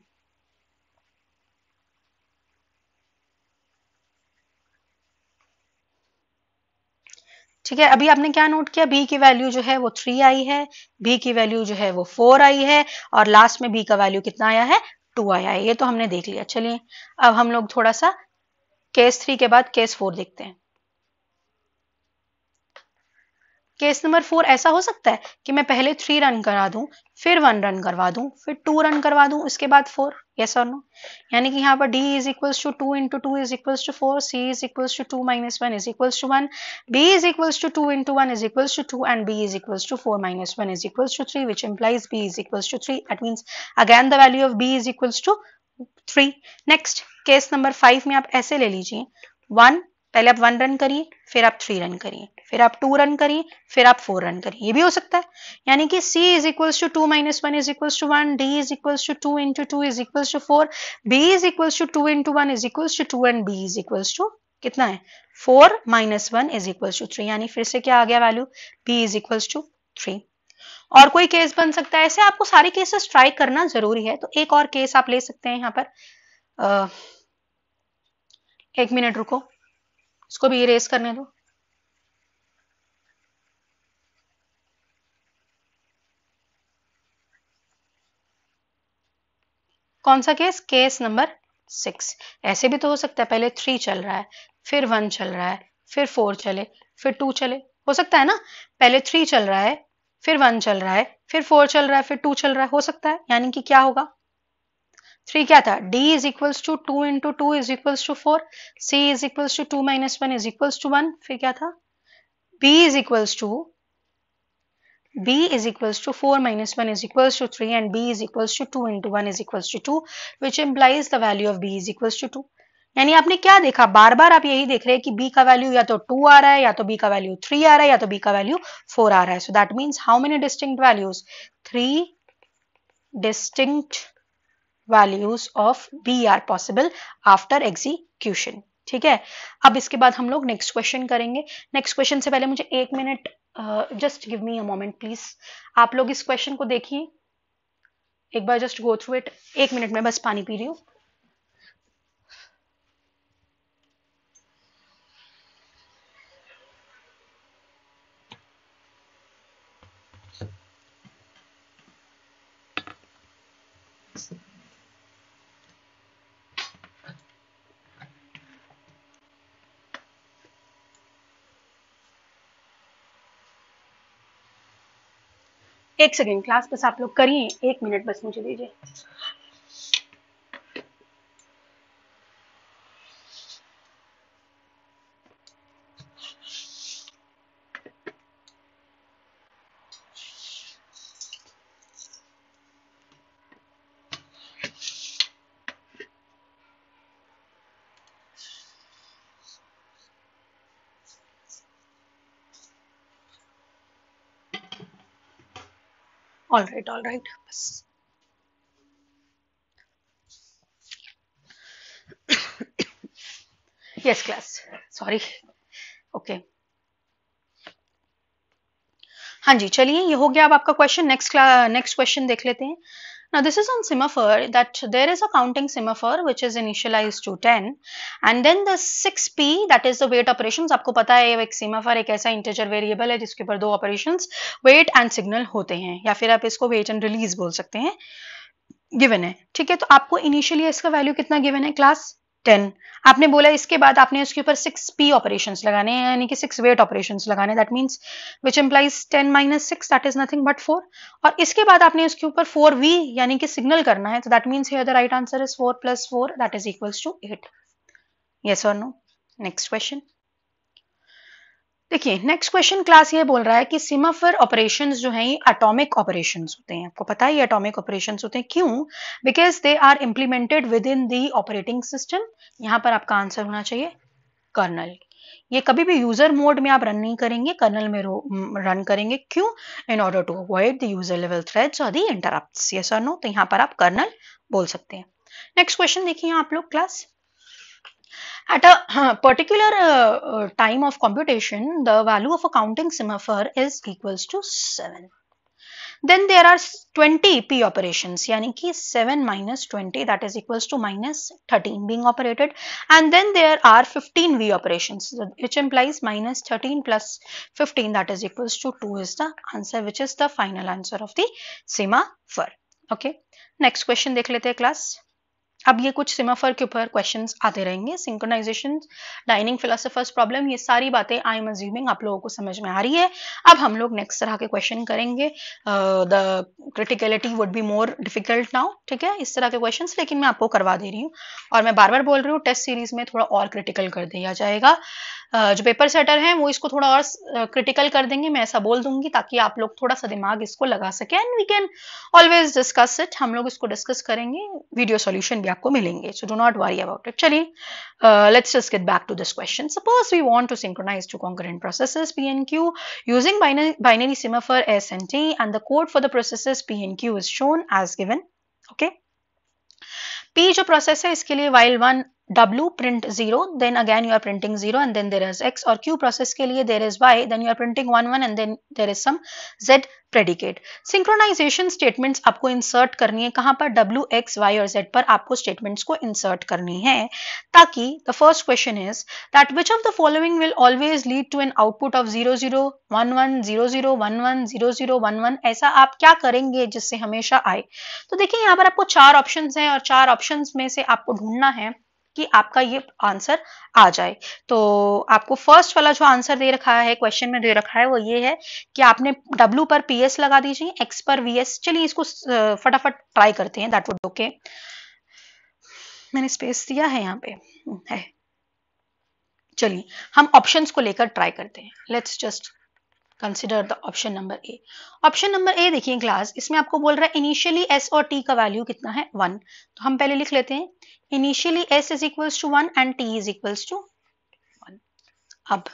ठीक है अभी आपने क्या नोट किया बी की वैल्यू जो है वो थ्री आई है बी की वैल्यू जो है वो फोर आई है और लास्ट में बी का वैल्यू कितना आया है टू आया है ये तो हमने देख लिया चलिए अब हम लोग थोड़ा सा केस थ्री के बाद केस फोर देखते हैं केस नंबर फोर ऐसा हो सकता है कि मैं पहले थ्री रन करा दूं फिर वन रन करवा दूं फिर टू रन करवा दूं उसके बाद फोर यस और नो यानी कि यहाँ पर D is equals to two into two is equals to four C is equals to two minus one is equals to one B is equals to two into one is equals to two and B is equals to four minus one is equals to three which implies B is equals to three that means again the value of B is equals to three next case number five में आप ऐसे ले लीजिए one पहले आप one run करिए फिर आप थ्री रन करिए फिर आप टू रन करिए फिर आप फोर रन करिए ये भी हो सकता है यानी कि C is equals to two minus one is equals to one D is equals to two into two is equals to four B is equals to two into one is equals to two and B is equals to कितना है four minus one is equals to three यानी फिर से क्या आ गया value B is equals to three और कोई केस बन सकता है ऐसे आपको सारे केसेस ट्राई करना जरूरी है तो एक और केस आप ले सकते हैं यहाँ पर आ, एक मिनट रुको इसको भी इरेज करने दो कौन सा केस केस नंबर सिक्स ऐसे भी तो हो सकता है पहले थ्री चल रहा है फिर वन चल रहा है फिर फोर चले फिर टू चले हो सकता है ना पहले थ्री चल रहा है फिर वन चल रहा है फिर फोर चल रहा है फिर टू चल रहा है हो सकता है यानी कि क्या होगा थ्री क्या था D is equals to two into two is equals to four C is equals to two minus one is equals to one फिर क्या था B is equals to b is equals to 4 minus 1 is equals to 3 and b is equals to 2 into 1 is equals to 2 which implies the value of b is equals to 2 yani aapne kya dekha bar bar aap yahi dekh rahe hai ki b ka value ya to 2 aa raha hai ya to b ka value 3 aa raha hai ya to b ka value 4 आ रहा है so that means how many distinct values three distinct values of b are possible after execution ठीक है अब इसके बाद हम लोग नेक्स्ट क्वेश्चन करेंगे नेक्स्ट क्वेश्चन से पहले मुझे एक minute just give me a moment please आप लोग इस क्वेश्चन को देखिए एक बार जस्ट गो थ्रू इट एक मिनट में बस पानी पी रही हूँ एक सेकेंड क्लास बस आप लोग करिए एक मिनट बस मुझे दीजिए ऑल राइट ऑल राइट बस yes class sorry okay हाँ जी चलिए ये हो गया अब आपका क्वेश्चन नेक्स्ट नेक्स्ट क्वेश्चन देख लेते हैं Now this is on semaphore that there is a counting semaphore which is initialized to 10 and then the 6p that is the wait operations आपको पता है एक semaphore एक ऐसा integer variable है जिसके ऊपर दो operations wait and signal होते हैं या फिर आप इसको wait and release बोल सकते हैं गिवन है ठीक है तो आपको इनिशियली इसका वैल्यू कितना गिवन है 10 टेन आपने बोला इसके बाद आपने उसके ऊपर सिक्स पी ऑपरेशन लगाने हैं यानी कि सिक्स वेट ऑपरेशन लगाने that means which implies ten minus six that is nothing but four और इसके बाद आपने उसके ऊपर फोर वी यानी कि सिग्नल करना है तो that means here the right answer is four plus four that is equals to eight yes और नो नेक्स्ट क्वेश्चन देखिए नेक्स्ट क्वेश्चन क्लास ये बोल रहा है कि सिमाफर ऑपरेशंस जो हैं ये एटॉमिक ऑपरेशंस होते हैं आपको पता है एटॉमिक ऑपरेशंस होते हैं क्यों because they are implemented within the operating system यहाँ पर आपका आंसर होना चाहिए कर्नल ये कभी भी यूजर मोड में आप रन नहीं करेंगे कर्नल में रन करेंगे क्यों in order to avoid the user level threads और दी इंटरप्ट यस और नो तो यहाँ पर आप कर्नल बोल सकते हैं नेक्स्ट क्वेश्चन देखिए आप लोग class At a particular uh, time of computation, the value of a counting semaphore is equals to 7. Then there are 20 P operations, yani ki 7 minus 20 that is equals to minus 13 being operated. And then there are 15 V operations which implies minus 13 plus 15 that is equals to 2 is the answer which is the final answer of the semaphore. Okay. Next question dekh lete class. अब ये कुछ सिमाफर के ऊपर question आते रहेंगे synchronisation dining philosophers problem ये सारी बातें आई एम अज्यूमिंग आप लोगों को समझ में आ रही है अब हम लोग नेक्स्ट तरह के क्वेश्चन करेंगे the criticality would be more difficult now ठीक है इस तरह के क्वेश्चन लेकिन मैं आपको करवा दे रही हूँ और मैं बार बार बोल रही हूँ टेस्ट सीरीज में थोड़ा और क्रिटिकल कर दिया जाएगा uh, जो पेपर सेटर हैं वो इसको थोड़ा और क्रिटिकल कर देंगे मैं ऐसा बोल दूंगी ताकि आप लोग थोड़ा सा दिमाग इसको लगा सके and we can always discuss it हम लोग इसको डिस्कस करेंगे वीडियो सोल्यूशन भी So do not worry about worry about it चलिए let's just get back to this question suppose we want synchronize two concurrent processes P and Q using binary, semaphore S and T and the code for the processes P and Q is shown as given okay P जो process is इसके while one W print 0 then again you are printing 0 and then there is X or Q process ke liye there is Y then you are printing 1 1 and then there is some Z predicate. Synchronization statements aapko insert karni hai kahan par W, X, Y or Z par aapko statements ko insert karni hai taki the first question is that which of the following will always lead to an output of 0 0 1 1 0 0 1 1 0 0 1 1 ऐसा आप क्या करेंगे जिससे हमेशा आए तो देखिए यहाँ पर आपको चार options hain aur char options mein se aapko dhoondna hai कि आपका ये आंसर आ जाए तो आपको फर्स्ट वाला जो आंसर दे रखा है क्वेश्चन में दे रखा है वो ये है कि आपने W पर PS लगा दीजिए X पर VS चलिए इसको फटाफट ट्राई करते हैं दैट वुड ओके मैंने स्पेस दिया है यहाँ पे है चलिए हम ऑप्शंस को लेकर ट्राई करते हैं let's just consider the option number A option number A देखिए क्लास इसमें आपको बोल रहा है इनिशियली एस और टी का वैल्यू कितना है वन तो हम पहले लिख लेते हैं initially S is equals to one and T is equals to one अब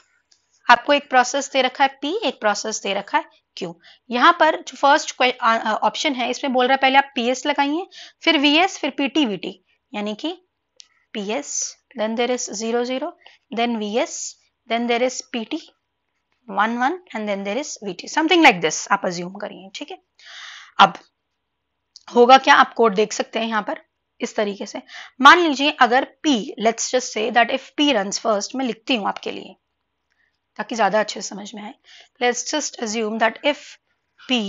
आपको एक प्रोसेस दे रखा है पी एक प्रोसेस दे रखा है क्यू यहाँ पर जो फर्स्ट ऑप्शन है इसमें बोल रहा है पहले आप पी एस लगाइए फिर वी एस फिर पी टी वी टी यानी कि P S then there is zero zero then V S then there is P T one one and then there is V something like this आप assume करिए ठीक है अब होगा क्या आप कोड देख सकते हैं यहां पर इस तरीके से मान लीजिए अगर P let's just say that if P run first मैं लिखती हूं आपके लिए ताकि ज्यादा अच्छे से समझ में आए let's just assume that if P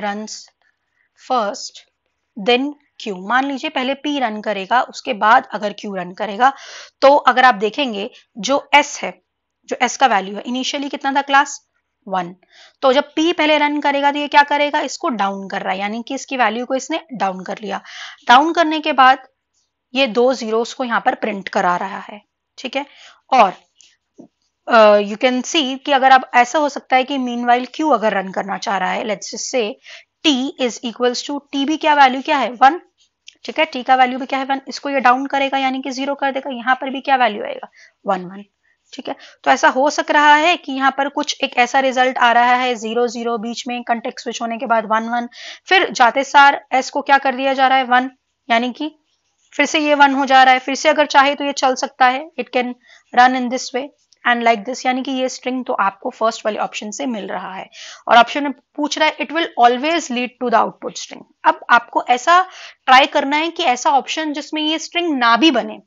run first then Q मान लीजिए पहले P रन करेगा उसके बाद अगर Q रन करेगा तो अगर आप देखेंगे जो S है जो एस का वैल्यू है इनिशियली कितना था क्लास वन तो जब पी पहले रन करेगा तो ये क्या करेगा इसको डाउन कर रहा है यानी कि इसकी वैल्यू को इसने डाउन कर लिया डाउन करने के बाद ये दो जीरोस को यहाँ पर प्रिंट करा रहा है ठीक है और यू कैन सी कि अगर आप ऐसा हो सकता है कि मीन वाइल क्यू अगर रन करना चाह रहा है let's say T is equals to T भी क्या वैल्यू क्या है वन ठीक है टी का वैल्यू भी क्या है वन इसको ये डाउन करेगा यानी कि जीरो कर देगा यहाँ पर भी क्या वैल्यू आएगा वन वन ठीक है तो ऐसा हो सक रहा है कि यहाँ पर कुछ एक ऐसा रिजल्ट आ रहा है जीरो जीरो बीच में कंटेक्ट स्विच होने के बाद वन वन फिर जाते सार एस को क्या कर दिया जा रहा है वन यानी कि फिर से ये वन हो जा रहा है फिर से अगर चाहे तो ये चल सकता है it can run in this way and like this यानी कि ये स्ट्रिंग तो आपको फर्स्ट वाले ऑप्शन से मिल रहा है और ऑप्शन में पूछ रहा है it will always lead to the output string अब आपको ऐसा ट्राई करना है कि ऐसा ऑप्शन जिसमें ये स्ट्रिंग ना भी बने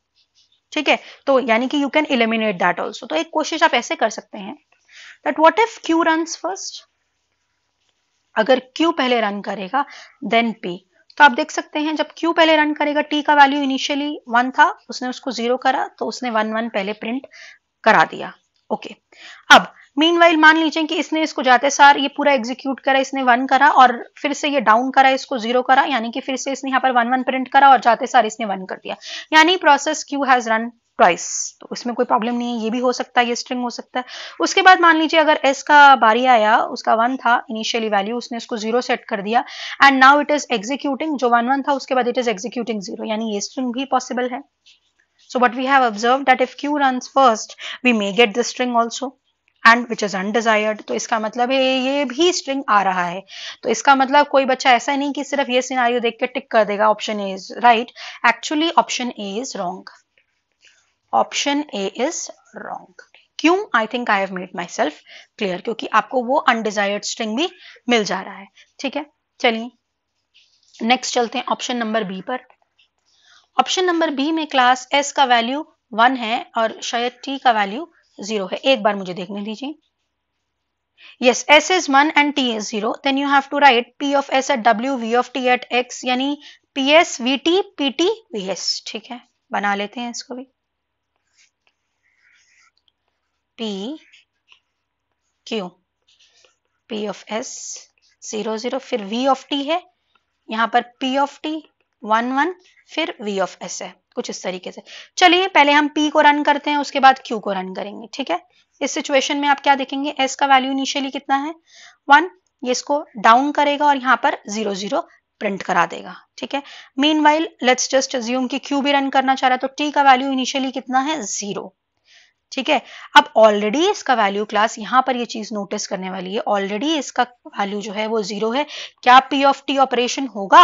ठीक है तो यानी कि you can eliminate that also तो एक कोशिश आप ऐसे कर सकते हैं that what if Q run first अगर Q पहले रन करेगा देन P तो आप देख सकते हैं जब Q पहले रन करेगा T का वैल्यू इनिशियली वन था उसने उसको जीरो करा तो उसने वन वन पहले प्रिंट करा दिया ओके okay. अब मीन मान लीजिए कि इसने इसको जाते सार ये पूरा एग्जीक्यूट करा इसने वन करा और फिर से ये डाउन करा इसको जीरो करा यानी कि फिर से इसने यहाँ पर वन वन प्रिंट करा और जाते सार इसने वन कर दिया यानी process Q has run twice तो उसमें कोई प्रॉब्लम नहीं है ये भी हो सकता है ये स्ट्रिंग हो सकता है उसके बाद मान लीजिए अगर एस का बारी आया उसका वन था इनिशियली वैल्यू उसने उसको जीरो सेट कर दिया and now it is executing जो वन वन था उसके बाद इट इज एग्जीक्यूटिंग जीरो यानी ये स्ट्रिंग भी पॉसिबल है so what we have observe that if Q run first we may get the string also and which is undesired तो इसका मतलब है ये भी स्ट्रिंग आ रहा है तो इसका मतलब कोई बच्चा ऐसा नहीं कि सिर्फ ये सिनारियो देख के टिक कर देगा option A is right actually option A is wrong option A is wrong क्यों I think I have made myself clear क्योंकि आपको वो अनडिजायर्ड स्ट्रिंग भी मिल जा रहा है ठीक है चलिए नेक्स्ट चलते हैं ऑप्शन नंबर बी पर ऑप्शन नंबर बी में क्लास एस का वैल्यू वन है और शायद टी का वैल्यू जीरो है एक बार मुझे देखने दीजिए yes S is one and T is zero then you have to write P of S at W V of T at X यानी P S V T P T V S ठीक है बना लेते हैं इसको भी P Q P of S zero zero फिर V of T है यहां पर P of T one one फिर वी ऑफ एस है कुछ इस तरीके से चलिए पहले हम पी को रन करते हैं उसके बाद क्यू को रन करेंगे ठीक है इस सिचुएशन में आप क्या देखेंगे एस का वैल्यू इनिशियली कितना है वन ये इसको डाउन करेगा और यहाँ पर जीरो जीरो प्रिंट करा देगा ठीक है meanwhile let's just assume की क्यू भी रन करना चाह रहा है तो टी का वैल्यू इनिशियली कितना है जीरो ठीक है अब ऑलरेडी इसका वैल्यू क्लास यहां पर ये यह चीज नोटिस करने वाली है ऑलरेडी इसका वैल्यू जो है वो जीरो है क्या पी ऑफ टी ऑपरेशन होगा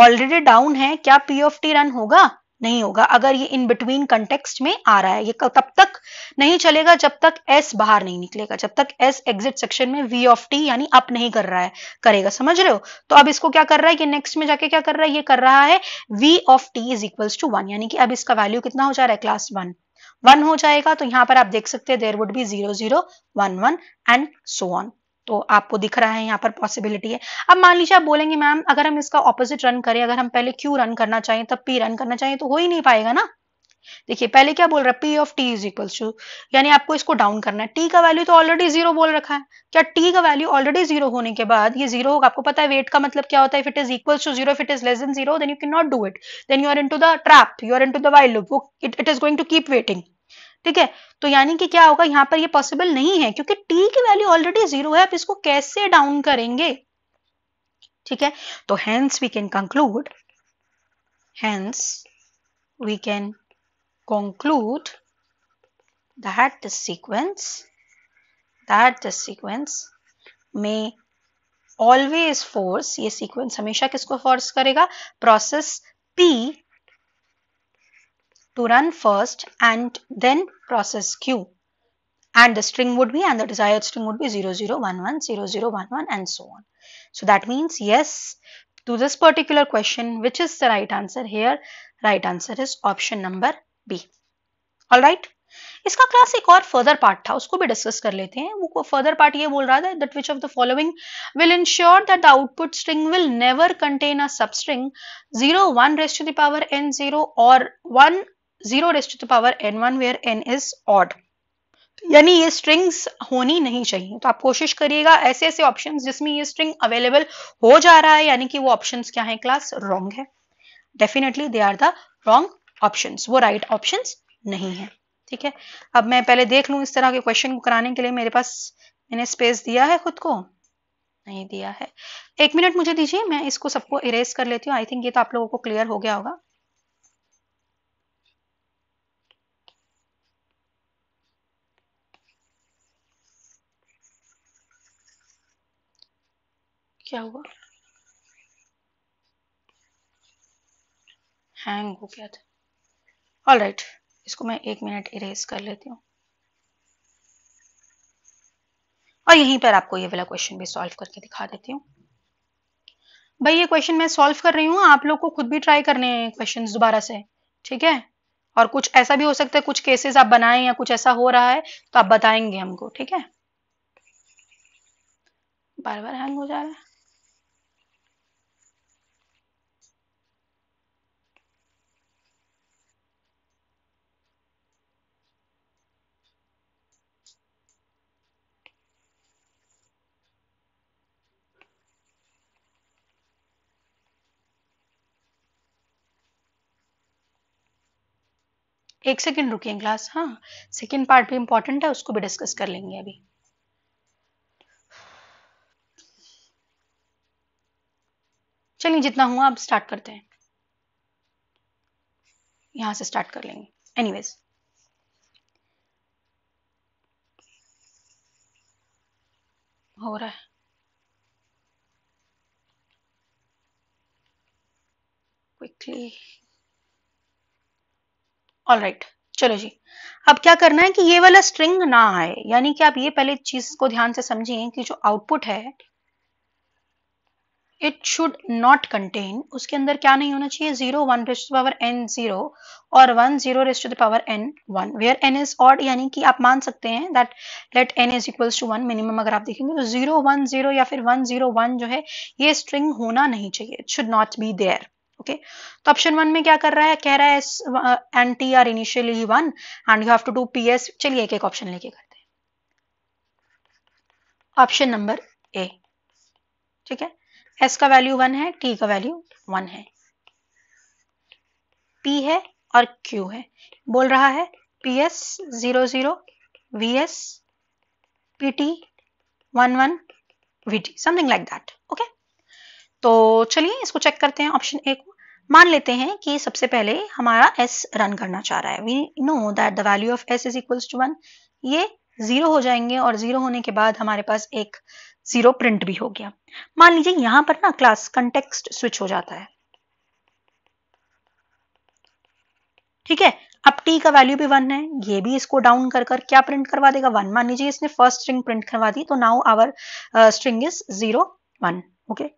ऑलरेडी डाउन है क्या पी ऑफ टी रन होगा नहीं होगा अगर ये इन बिटवीन कंटेक्स्ट में आ रहा है ये तब तक नहीं चलेगा जब तक एस बाहर नहीं निकलेगा जब तक एस एग्जिट सेक्शन में वी ऑफ टी यानी अप नहीं कर रहा है करेगा समझ रहे हो तो अब इसको क्या कर रहा है ये नेक्स्ट में जाके क्या कर रहा है ये कर रहा है V of T is equals to one यानी कि अब इसका वैल्यू कितना हो जा रहा है क्लास वन वन हो जाएगा तो यहाँ पर आप देख सकते हैं there would be zero zero one one and so on तो आपको दिख रहा है यहाँ पर पॉसिबिलिटी है अब मान लीजिए आप बोलेंगे मैम अगर हम इसका ऑपोजिट रन करें अगर हम पहले क्यू रन करना चाहें तब पी रन करना चाहें तो हो ही नहीं पाएगा ना देखिए पहले क्या बोल रहा है P of T is equal to यानी आपको इसको डाउन करना है टी का वैल्यू तो ऑलरेडी जीरो बोल रखा है क्या टी का वैल्यू ऑलरेडी जीरो होने के बाद ये जीरो होगा आपको पता है वेट का मतलब क्या होता है if it is equal to zero if it is less than zero then you can not do it then you are into the trap you are into the wild loop it is going to keep waiting ठीक है तो यानी कि क्या होगा यहां पर ये पॉसिबल नहीं है क्योंकि टी की वैल्यू ऑलरेडी जीरो है आप इसको कैसे डाउन करेंगे ठीक है तो hence we can conclude hence we can conclude that sequence that that the always force ये सीक्वेंस हमेशा किसको फोर्स करेगा process P to run first and then process Q. And the string would be and the desired string would be 0011, 0011 and so on. So that means yes to this particular question which is the right answer here. Right answer is option number B. Alright. Iska classic or further part tha. Usko bhi discuss kar Further part ye bol raha that which of the following will ensure that the output string will never contain a substring 0, 1 raised to the power n 0 or 1 zero raised to power N one where N is odd यानी ये strings होनी नहीं चाहिए तो आप कोशिश करिएगा ऐसे ऐसे ऑप्शन जिसमें ये स्ट्रिंग अवेलेबल हो जा रहा है यानी कि वो ऑप्शन क्या है क्लास रॉन्ग है definitely they are the wrong option वो राइट right ऑप्शन नहीं है ठीक है अब मैं पहले देख लू इस तरह के क्वेश्चन को कराने के लिए मेरे पास मैंने स्पेस दिया है खुद को नहीं दिया है एक मिनट मुझे दीजिए मैं इसको सबको इरेज कर लेती हूँ आई थिंक ये तो आप लोगों को क्लियर हो गया होगा क्या हुआ हैंग हो गया था ऑल राइट इसको मैं एक मिनट इरेज कर लेती हूँ और यहीं पर आपको ये वाला क्वेश्चन भी सॉल्व करके दिखा देती हूँ भाई ये क्वेश्चन मैं सॉल्व कर रही हूँ आप लोग को खुद भी ट्राई करने हैं क्वेश्चन दोबारा से ठीक है और कुछ ऐसा भी हो सकता है कुछ केसेस आप बनाएं या कुछ ऐसा हो रहा है तो आप बताएंगे हमको ठीक है बार बार हैंग हो जा रहा है एक सेकेंड रुकिए क्लास हाँ सेकेंड पार्ट भी इम्पोर्टेंट है उसको भी डिस्कस कर लेंगे अभी चलिए जितना हुआ आप स्टार्ट करते हैं यहां से स्टार्ट कर लेंगे एनीवेज हो रहा है क्विकली ऑल राइट right. चलो जी अब क्या करना है कि ये वाला स्ट्रिंग ना आए यानी कि आप ये पहले चीज को ध्यान से समझिए कि जो आउटपुट है इट शुड नॉट कंटेन उसके अंदर क्या नहीं होना चाहिए zero one raised to power N zero और one zero raised to the power N one where N is odd यानी कि आप मान सकते हैं that let N is equals to one minimum अगर आप देखेंगे तो जीरो वन जीरो या फिर वन जीरो वन जो है ये स्ट्रिंग होना नहीं चाहिए it should not be there okay तो ऑप्शन वन में क्या कर रहा है कह रहा है and T are initially one and you have to do P S चलिए एक एक ऑप्शन लेके करते हैं ऑप्शन नंबर ए ठीक है एस का वैल्यू वन है टी का वैल्यू वन है पी है और क्यू है बोल रहा है P S zero zero V S P T one one V T something like that okay तो चलिए इसको चेक करते हैं ऑप्शन ए को मान लेते हैं कि सबसे पहले हमारा एस रन करना चाह रहा है we know that the value of S is equals to one ये जीरो हो जाएंगे और जीरो होने के बाद हमारे पास एक जीरो प्रिंट भी हो गया मान लीजिए यहां पर ना क्लास कंटेक्स्ट स्विच हो जाता है ठीक है अब टी का वैल्यू भी वन है ये भी इसको डाउन कर कर क्या प्रिंट करवा देगा वन मान लीजिए इसने फर्स्ट स्ट्रिंग प्रिंट करवा दी तो now our string is zero one okay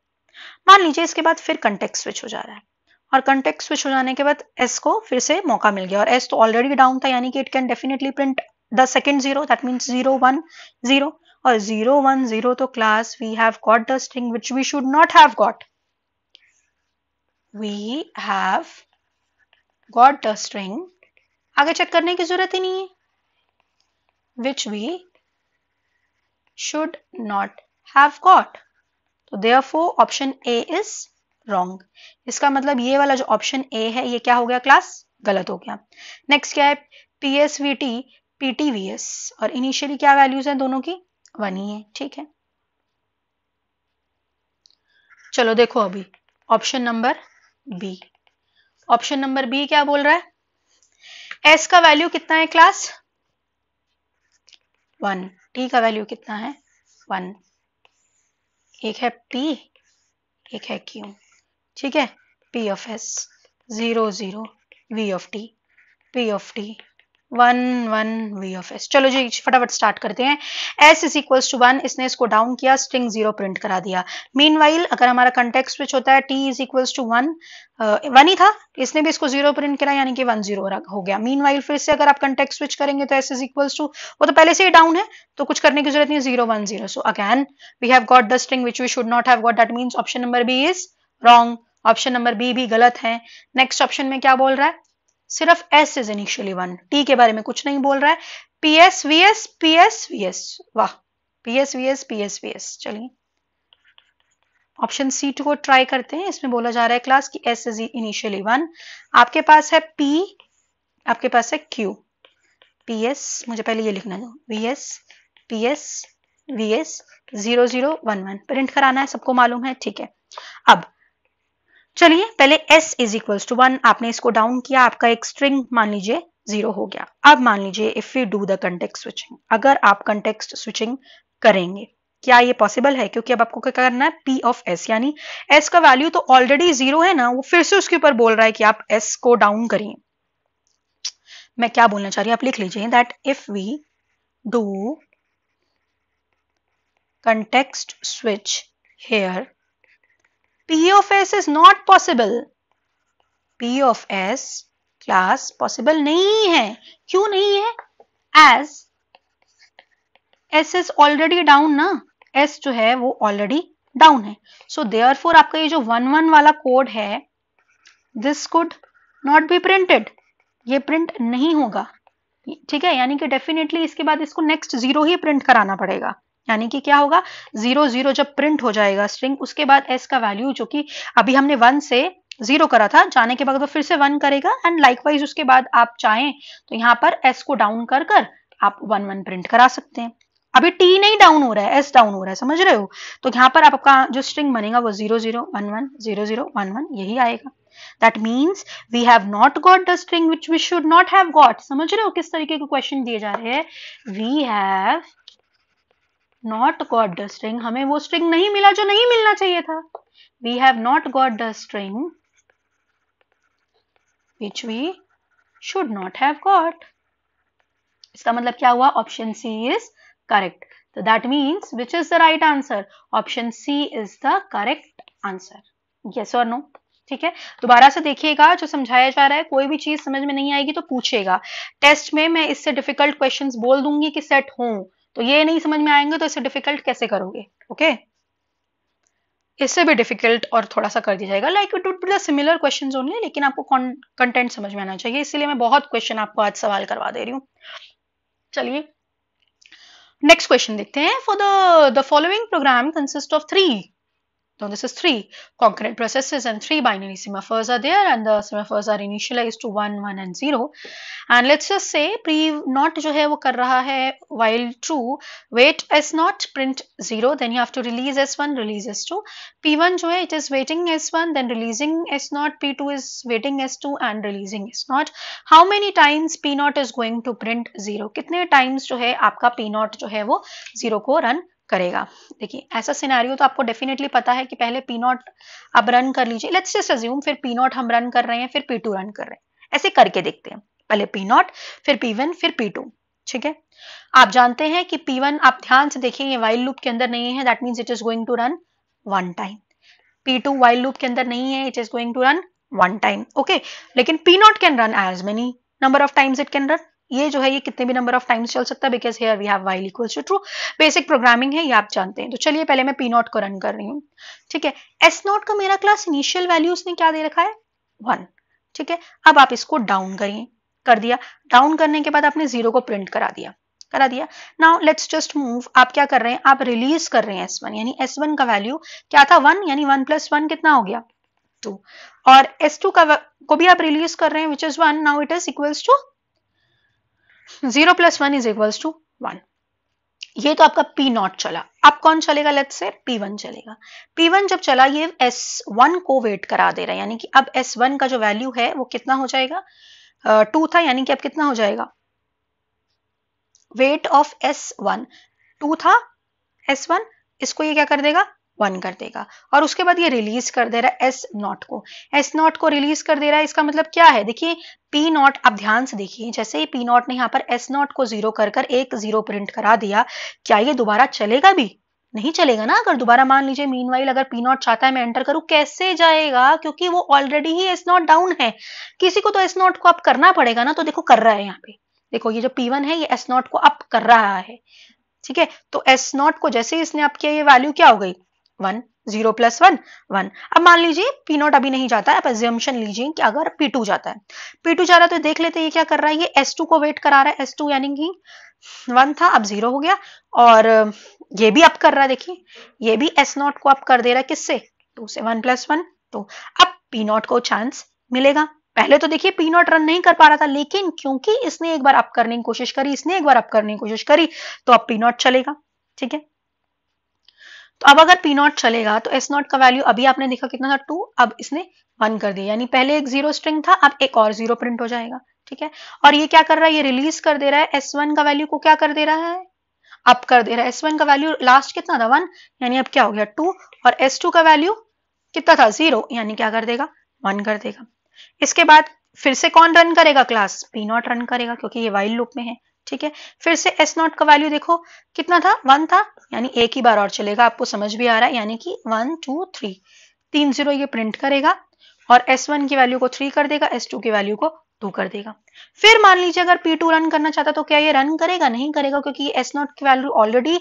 मान लीजिए इसके बाद फिर कंटेक्स्ट स्विच हो जा रहा है और कंटेक्ट स्विच हो जाने के बाद एस को फिर से मौका मिल गया और एस तो ऑलरेडी डाउन था यानी कि it can definitely print the second zero that means zero one zero और जीरो वन जीरो तो class we have got the string which we should not have got we have got the string आगे check करने की जरूरत ही नहीं है which we should not have got तो therefore option A is wrong इसका मतलब ये वाला जो ऑप्शन ए है ये क्या हो गया क्लास गलत हो गया नेक्स्ट क्या है P S V T P T V S और इनिशियली क्या वैल्यूज है दोनों की वन ही है ठीक है चलो देखो अभी option number B option number B क्या बोल रहा है एस का वैल्यू कितना है क्लास वन टी का वैल्यू कितना है वन एक है पी एक है क्यू ठीक है P of S zero zero V of T P of T one one V of S चलो जी फटाफट स्टार्ट करते हैं S is equals to one इसने इसको डाउन किया स्ट्रिंग जीरो प्रिंट करा दिया मीन अगर हमारा कंटेक्ट स्विच होता है T is equals to one one ही था इसने भी इसको जीरो प्रिंट करा यानी कि वन जीरो हो गया मीन फिर से अगर आप कंटेक्ट स्विच करेंगे तो एस इज इक्वल्स टू वो तो पहले से ही डाउन है तो कुछ करने की जरूरत नहीं है zero one zero so again we have got the string which we should not have got that means option number B is wrong option number B भी गलत है नेक्स्ट ऑप्शन में क्या बोल रहा है सिर्फ S is initially one T के बारे में कुछ नहीं बोल रहा है P S V S P S V S वाह P S V S P S V S चलिए ऑप्शन सी टू को ट्राई करते हैं इसमें बोला जा रहा है क्लास कि एस इज इनिशियली वन आपके पास है पी आपके पास है क्यू पी एस मुझे पहले ये लिखना है V S P S V S zero zero one one print कराना है सबको मालूम है ठीक है अब चलिए पहले s is equals to one आपने इसको डाउन किया आपका एक स्ट्रिंग मान लीजिए जीरो हो गया अब मान लीजिए if you do the context switching अगर आप कंटेक्स्ट स्विचिंग करेंगे क्या ये पॉसिबल है क्योंकि अब आपको क्या करना है पी ऑफ एस यानी एस का वैल्यू तो ऑलरेडी जीरो है ना वो फिर से उसके ऊपर बोल रहा है कि आप एस को डाउन करिए मैं क्या बोलना चाह रही हूं आप लिख लीजिए that if we do context switch here P of S is not possible. P of S class possible नहीं है क्यों नहीं है as S is already down ना एस जो है वो ऑलरेडी डाउन है सो therefore फोर आपका ये जो वन वन वाला कोड है this could not be printed ये प्रिंट नहीं होगा ठीक है यानी कि डेफिनेटली इसके बाद इसको नेक्स्ट जीरो ही प्रिंट कराना पड़ेगा यानी कि क्या होगा जीरो जीरो जब प्रिंट हो जाएगा स्ट्रिंग उसके बाद एस का वैल्यू जो कि अभी हमने वन से जीरो करा था जाने के बाद वो फिर से वन करेगा एंड लाइकवाइज उसके बाद आप चाहें तो यहाँ पर एस को डाउन कर कर आप वन वन प्रिंट करा सकते हैं अभी टी नहीं डाउन हो रहा है एस डाउन हो रहा है समझ रहे हो तो यहाँ पर आपका जो स्ट्रिंग बनेगा वो zero zero one one zero zero one one यही आएगा that means we have not got the string which we should not have got. समझ रहे हो किस तरीके के क्वेश्चन दिए जा रहे हैं we have not got the string हमें वो स्ट्रिंग नहीं मिला जो नहीं मिलना चाहिए था we have not got the string which we should not have got इसका मतलब क्या हुआ ऑप्शन सी इज करेक्ट तो that means which is the right answer option C is the correct answer yes और नो ठीक है दोबारा से देखिएगा जो समझाया जा रहा है कोई भी चीज समझ में नहीं आएगी तो पूछेगा टेस्ट में मैं इससे डिफिकल्ट क्वेश्चंस बोल दूंगी कि सेट हों तो ये नहीं समझ में आएंगे तो इसे डिफिकल्ट कैसे करोगे ओके इससे भी डिफिकल्ट और थोड़ा सा कर दिया जाएगा like it would be the similar question only लेकिन आपको कंटेंट समझ में आना चाहिए इसलिए मैं बहुत क्वेश्चन आपको आज सवाल करवा दे रही हूँ चलिए नेक्स्ट क्वेश्चन देखते हैं for the the following program consist of three Now this is three concurrent processes and three binary semaphores are there and the semaphores are initialized to one, one, and zero. And let's just say pre not जो है वो कर रहा है while true wait s not print zero, then you have to release s one, release s two. P one जो है it is waiting s one, then releasing s not P two is waiting s two and releasing s not how many times p not is going to print zero? कितने times जो है आपका p not जो है वो zero को run करेगा देखिए ऐसा सिनेरियो तो आपको डेफिनेटली पता है कि पहले पी नॉट आप रन कर लीजिए लेट्स जस्ट अज्यूम फिर पी नॉट हम रन कर रहे हैं फिर पी टू रन कर रहे हैं ऐसे करके देखते हैं पहले पी नॉट फिर पी वन फिर पी टू ठीक है आप जानते हैं कि पी वन आप ध्यान से देखिए ये वाइल्ड लूप के अंदर नहीं है that means it is going to run one time P two while loop के अंदर नहीं है it is going to run one time okay लेकिन P not can run as many number of times it can run ये जो है ये कितने भी नंबर ऑफ टाइम्स चल सकता है because here we have while equals to true basic programming है ये आप जानते हैं तो चलिए पहले मैं पी नॉट को रन कर रही हूँ ठीक है एस नॉट का मेरा क्लास इनिशियल वैल्यू उसने क्या दे रखा है वन ठीक है अब आप इसको डाउन करिए कर दिया डाउन करने के बाद आपने जीरो को प्रिंट करा दिया करा दिया नाउ लेट्स जस्ट मूव आप क्या कर रहे हैं आप रिलीज कर रहे हैं एस वन यानी एस वन का वैल्यू क्या था वन यानी वन प्लस वन कितना हो गया टू और एस टू का को भी आप रिलीज कर रहे हैं which is one now it is equals to zero plus one is equals to one ये तो आपका पी नॉट चला अब कौन चलेगा लेट से पी वन चलेगा पी वन जब चला ये एस वन को वेट करा दे रहा है यानी कि अब एस वन का जो वैल्यू है वो कितना हो जाएगा टू uh, था यानी कि अब कितना हो जाएगा wait of S one two था एस वन इसको ये क्या कर देगा वन कर देगा और उसके बाद ये रिलीज कर दे रहा है एस नॉट को एस नॉट को रिलीज कर दे रहा है इसका मतलब क्या है देखिए पी नॉट आप ध्यान से देखिए जैसे ही पी नॉट ने यहाँ पर एस नॉट को जीरो कर कर एक जीरो प्रिंट करा दिया क्या ये दोबारा चलेगा भी नहीं चलेगा ना अगर दोबारा मान लीजिए मीन वाइल अगर पी नॉट चाहता है मैं एंटर करूं कैसे जाएगा क्योंकि वो ऑलरेडी ही एस नॉट डाउन है किसी को तो एस नॉट को अब करना पड़ेगा ना तो देखो कर रहा है यहाँ पे देखो ये जो पी वन है ये एस नॉट को अप कर रहा है ठीक है तो एस नॉट को जैसे ही इसने अप किया ये वैल्यू क्या हो गई one zero plus one one अब मान लीजिए पी नॉट अभी नहीं जाता है एजम्पन लीजिए कि अगर पी टू जाता है पी टू जा रहा है तो देख लेते हैं ये क्या कर रहा है ये एस टू को वेट करा रहा है एस टू यानी कि वन था अब जीरो हो गया और ये भी अप कर रहा है देखिए ये भी एस नॉट को अप कर दे रहा है किससे टू से वन प्लस वन तो अब पी नॉट को चांस मिलेगा पहले तो देखिए पी नॉट रन नहीं कर पा रहा था लेकिन क्योंकि इसने एक बार अप करने की कोशिश करी इसने एक बार अप करने की कोशिश करी तो अब पी नॉट चलेगा ठीक है तो अब अगर पी नॉट चलेगा तो एस नॉट का वैल्यू अभी आपने देखा कितना था टू अब इसने वन कर दिया यानी पहले एक जीरो स्ट्रिंग था अब एक और जीरो प्रिंट हो जाएगा ठीक है और ये क्या कर रहा है ये रिलीज कर दे रहा है एस वन का वैल्यू को क्या कर दे रहा है अप कर दे रहा है एस वन का वैल्यू लास्ट कितना था वन यानी अब क्या हो गया टू और एस टू का वैल्यू कितना था जीरो यानी क्या कर देगा वन कर देगा इसके बाद फिर से कौन रन करेगा क्लास पी नॉट रन करेगा क्योंकि ये वाइल्ड लूप में है ठीक है फिर से एस नॉट का वैल्यू देखो कितना था वन था यानी एक ही बार और चलेगा आपको समझ भी आ रहा है यानी कि वन टू थ्री तीन जीरो ये प्रिंट करेगा और एस वन की वैल्यू को थ्री कर देगा एस टू की वैल्यू को टू कर देगा फिर मान लीजिए अगर पी टू रन करना चाहता तो क्या ये रन करेगा नहीं करेगा क्योंकि एस नॉट की वैल्यू ऑलरेडी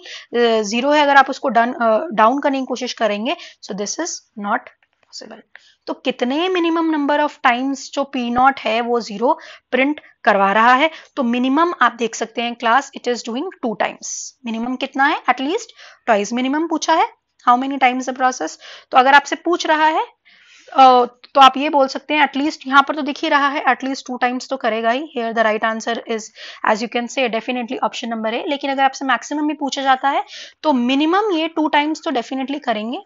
जीरो है अगर आप उसको डन डाउन करने की कोशिश करेंगे so this is not possible तो कितने मिनिमम नंबर ऑफ टाइम्स जो पी नॉट है वो जीरो प्रिंट करवा रहा है तो मिनिमम आप देख सकते हैं class it is doing two times minimum कितना है एटलीस्ट टॉइज मिनिमम पूछा है how many times the process तो अगर आपसे पूछ रहा है तो आप ये बोल सकते हैं एटलीस्ट यहां पर तो दिख ही रहा है एटलीस्ट टू टाइम्स तो करेगा ही here the right answer is as you can say definitely option number है लेकिन अगर आपसे मैक्सिमम भी पूछा जाता है तो मिनिमम ये टू टाइम्स तो डेफिनेटली करेंगे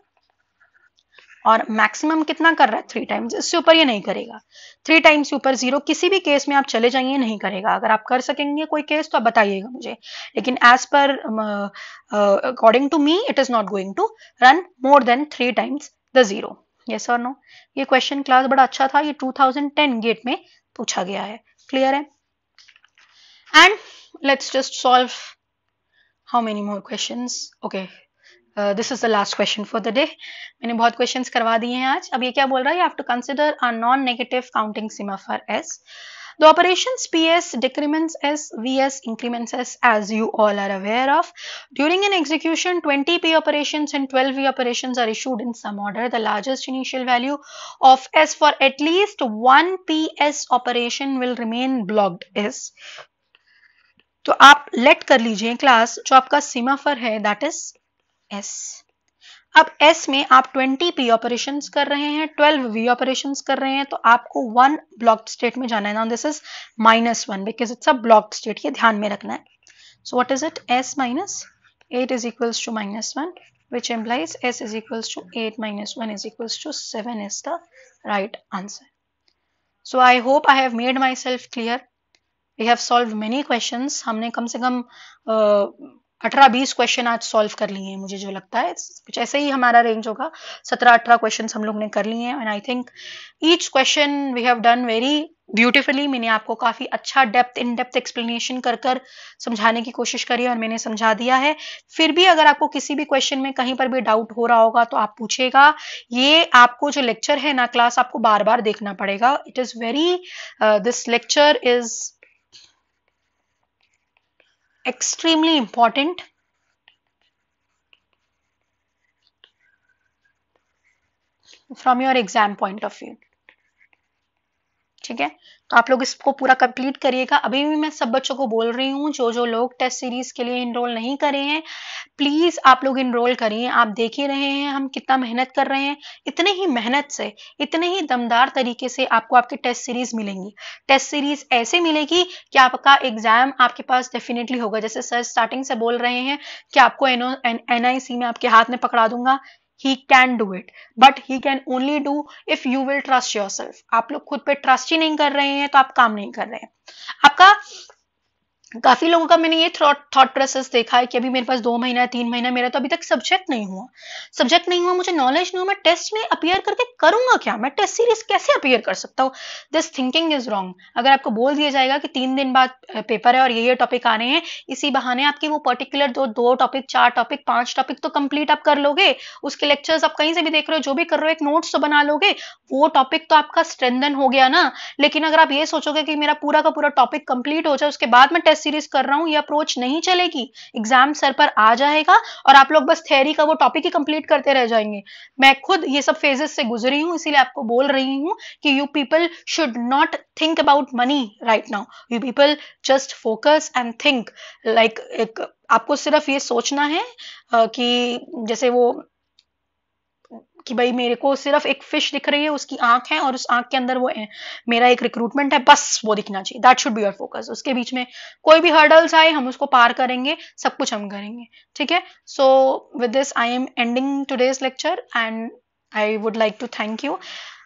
और मैक्सिमम कितना कर रहा है थ्री टाइम्स इससे ऊपर ये नहीं करेगा थ्री टाइम्स से ऊपर जीरो किसी भी केस में आप चले जाइए नहीं करेगा अगर आप कर सकेंगे कोई केस तो आप बताइएगा मुझे लेकिन एज पर according to me it is not going to run more than three times the zero yes और नो ये क्वेश्चन क्लास बड़ा अच्छा था ये 2010 गेट में पूछा गया है क्लियर है and let's just solve how many more questions okay this is the last question for the day मैंने बहुत क्वेश्चन करवा दिए हैं आज अब ये क्या बोल रहा है you have to consider a non negative counting semaphore S The operations PS decrements S, VS increments S as you all are aware of. During an execution, 20 P operations and 12 V operations are issued in some order. The largest initial value of S for at least one PS operation will remain blocked S. तो आप late कर लीजिए class जो आपका semaphore है that is S अब S में आप 20 पी ऑपरेशन कर रहे हैं 12 वी ऑपरेशन कर रहे हैं तो आपको वन ब्लॉक स्टेट में जाना है ना this is minus one because it's a block state ये ध्यान में रखना है so what is it S minus eight is equals to minus one which implies s is equals to 8 minus 1 is equals to 7 is the right answer. So I hope I have made myself clear we have solved many question हमने कम से कम uh, अठारह बीस question आज solve कर लिए हैं मुझे जो लगता है कुछ ऐसे ही हमारा रेंज होगा सत्रह अठारह क्वेश्चन हम लोग ने कर लिए हैं and I think each question we have done very beautifully मैंने आपको काफी अच्छा डेप्थ इन डेप्थ एक्सप्लेनेशन कर कर समझाने की कोशिश करी और मैंने समझा दिया है फिर भी अगर आपको किसी भी क्वेश्चन में कहीं पर भी डाउट हो रहा होगा तो आप पूछेगा ये आपको जो लेक्चर है ना क्लास आपको बार बार देखना पड़ेगा it is very this lecture is extremely important from your exam point of view ठीक है तो आप लोग इसको पूरा कंप्लीट करिएगा अभी भी मैं सब बच्चों को बोल रही हूँ जो जो लोग टेस्ट सीरीज के लिए इनरोल नहीं करे हैं प्लीज आप लोग इनरोल करिए आप देख ही रहे हैं हम कितना मेहनत कर रहे हैं इतने ही मेहनत से इतने ही दमदार तरीके से आपको आपके टेस्ट सीरीज मिलेंगी टेस्ट सीरीज ऐसे मिलेगी कि आपका एग्जाम आपके पास डेफिनेटली होगा जैसे सर स्टार्टिंग से बोल रहे हैं कि आपको एनआईसी में आपके हाथ में पकड़ा दूंगा he can do it but he can only do if you will trust yourself आप लोग खुद पे ट्रस्ट ही नहीं कर रहे हैं तो आप काम नहीं कर रहे हैं आपका काफी लोगों का मैंने ये थॉट प्रोसेस देखा है कि अभी मेरे पास दो महीना तीन महीना मेरा तो अभी तक सब्जेक्ट नहीं हुआ सब्जेक्ट नहीं हुआ मुझे नॉलेज नहीं हुआ मैं टेस्ट में अपियर करके करूंगा क्या मैं टेस्ट सीरीज कैसे अपियर कर सकता हूँ दिस थिंकिंग इज रॉन्ग अगर आपको बोल दिया जाएगा कि तीन दिन बाद पेपर है और ये ये टॉपिक आने हैं इसी बहाने आपकी वो पर्टिकुलर दो दो टॉपिक चार टॉपिक पांच टॉपिक तो कंप्लीट आप कर लोगे उसके लेक्चर्स आप कहीं से भी देख रहे हो जो भी कर रहे हो एक नोट्स तो बना लोगे वो टॉपिक तो आपका स्ट्रेंथन हो गया ना लेकिन अगर आप ये सोचोगे कि मेरा पूरा का पूरा टॉपिक कंप्लीट हो जाए उसके बाद मैं टेस्ट सीरीज कर रहा हूँ ये अप्रोच नहीं चलेगी एग्जाम सर पर आ जाएगा और आप लोग बस थेरी का वो टॉपिक ही कंप्लीट करते रह जाएंगे मैं खुद ये सब फेजेस से गुजरी हूँ इसीलिए आपको बोल रही हूँ कि you people should not think about money right now you people just focus and think like आपको सिर्फ ये सोचना है कि जैसे वो कि भाई मेरे को सिर्फ एक फिश दिख रही है उसकी आंख है और उस आंख के अंदर वो है मेरा एक रिक्रूटमेंट है बस वो दिखना चाहिए that should be your focus उसके बीच में कोई भी हर्डल्स आए हम उसको पार करेंगे सब कुछ हम करेंगे ठीक है so with this I am ending today's lecture and I would like to thank you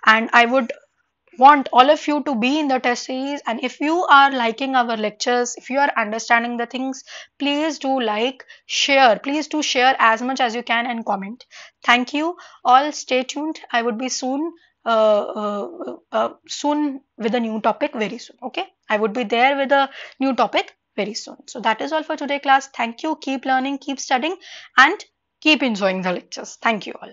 and I would want all of you to be in the test series and if you are liking our lectures if you are understanding the things please do like share please do share as much as you can and comment thank you all stay tuned i would be soon uh, uh, uh, soon with a new topic very soon okay i would be there with a new topic very soon so that is all for today class thank you keep learning keep studying and keep enjoying the lectures thank you all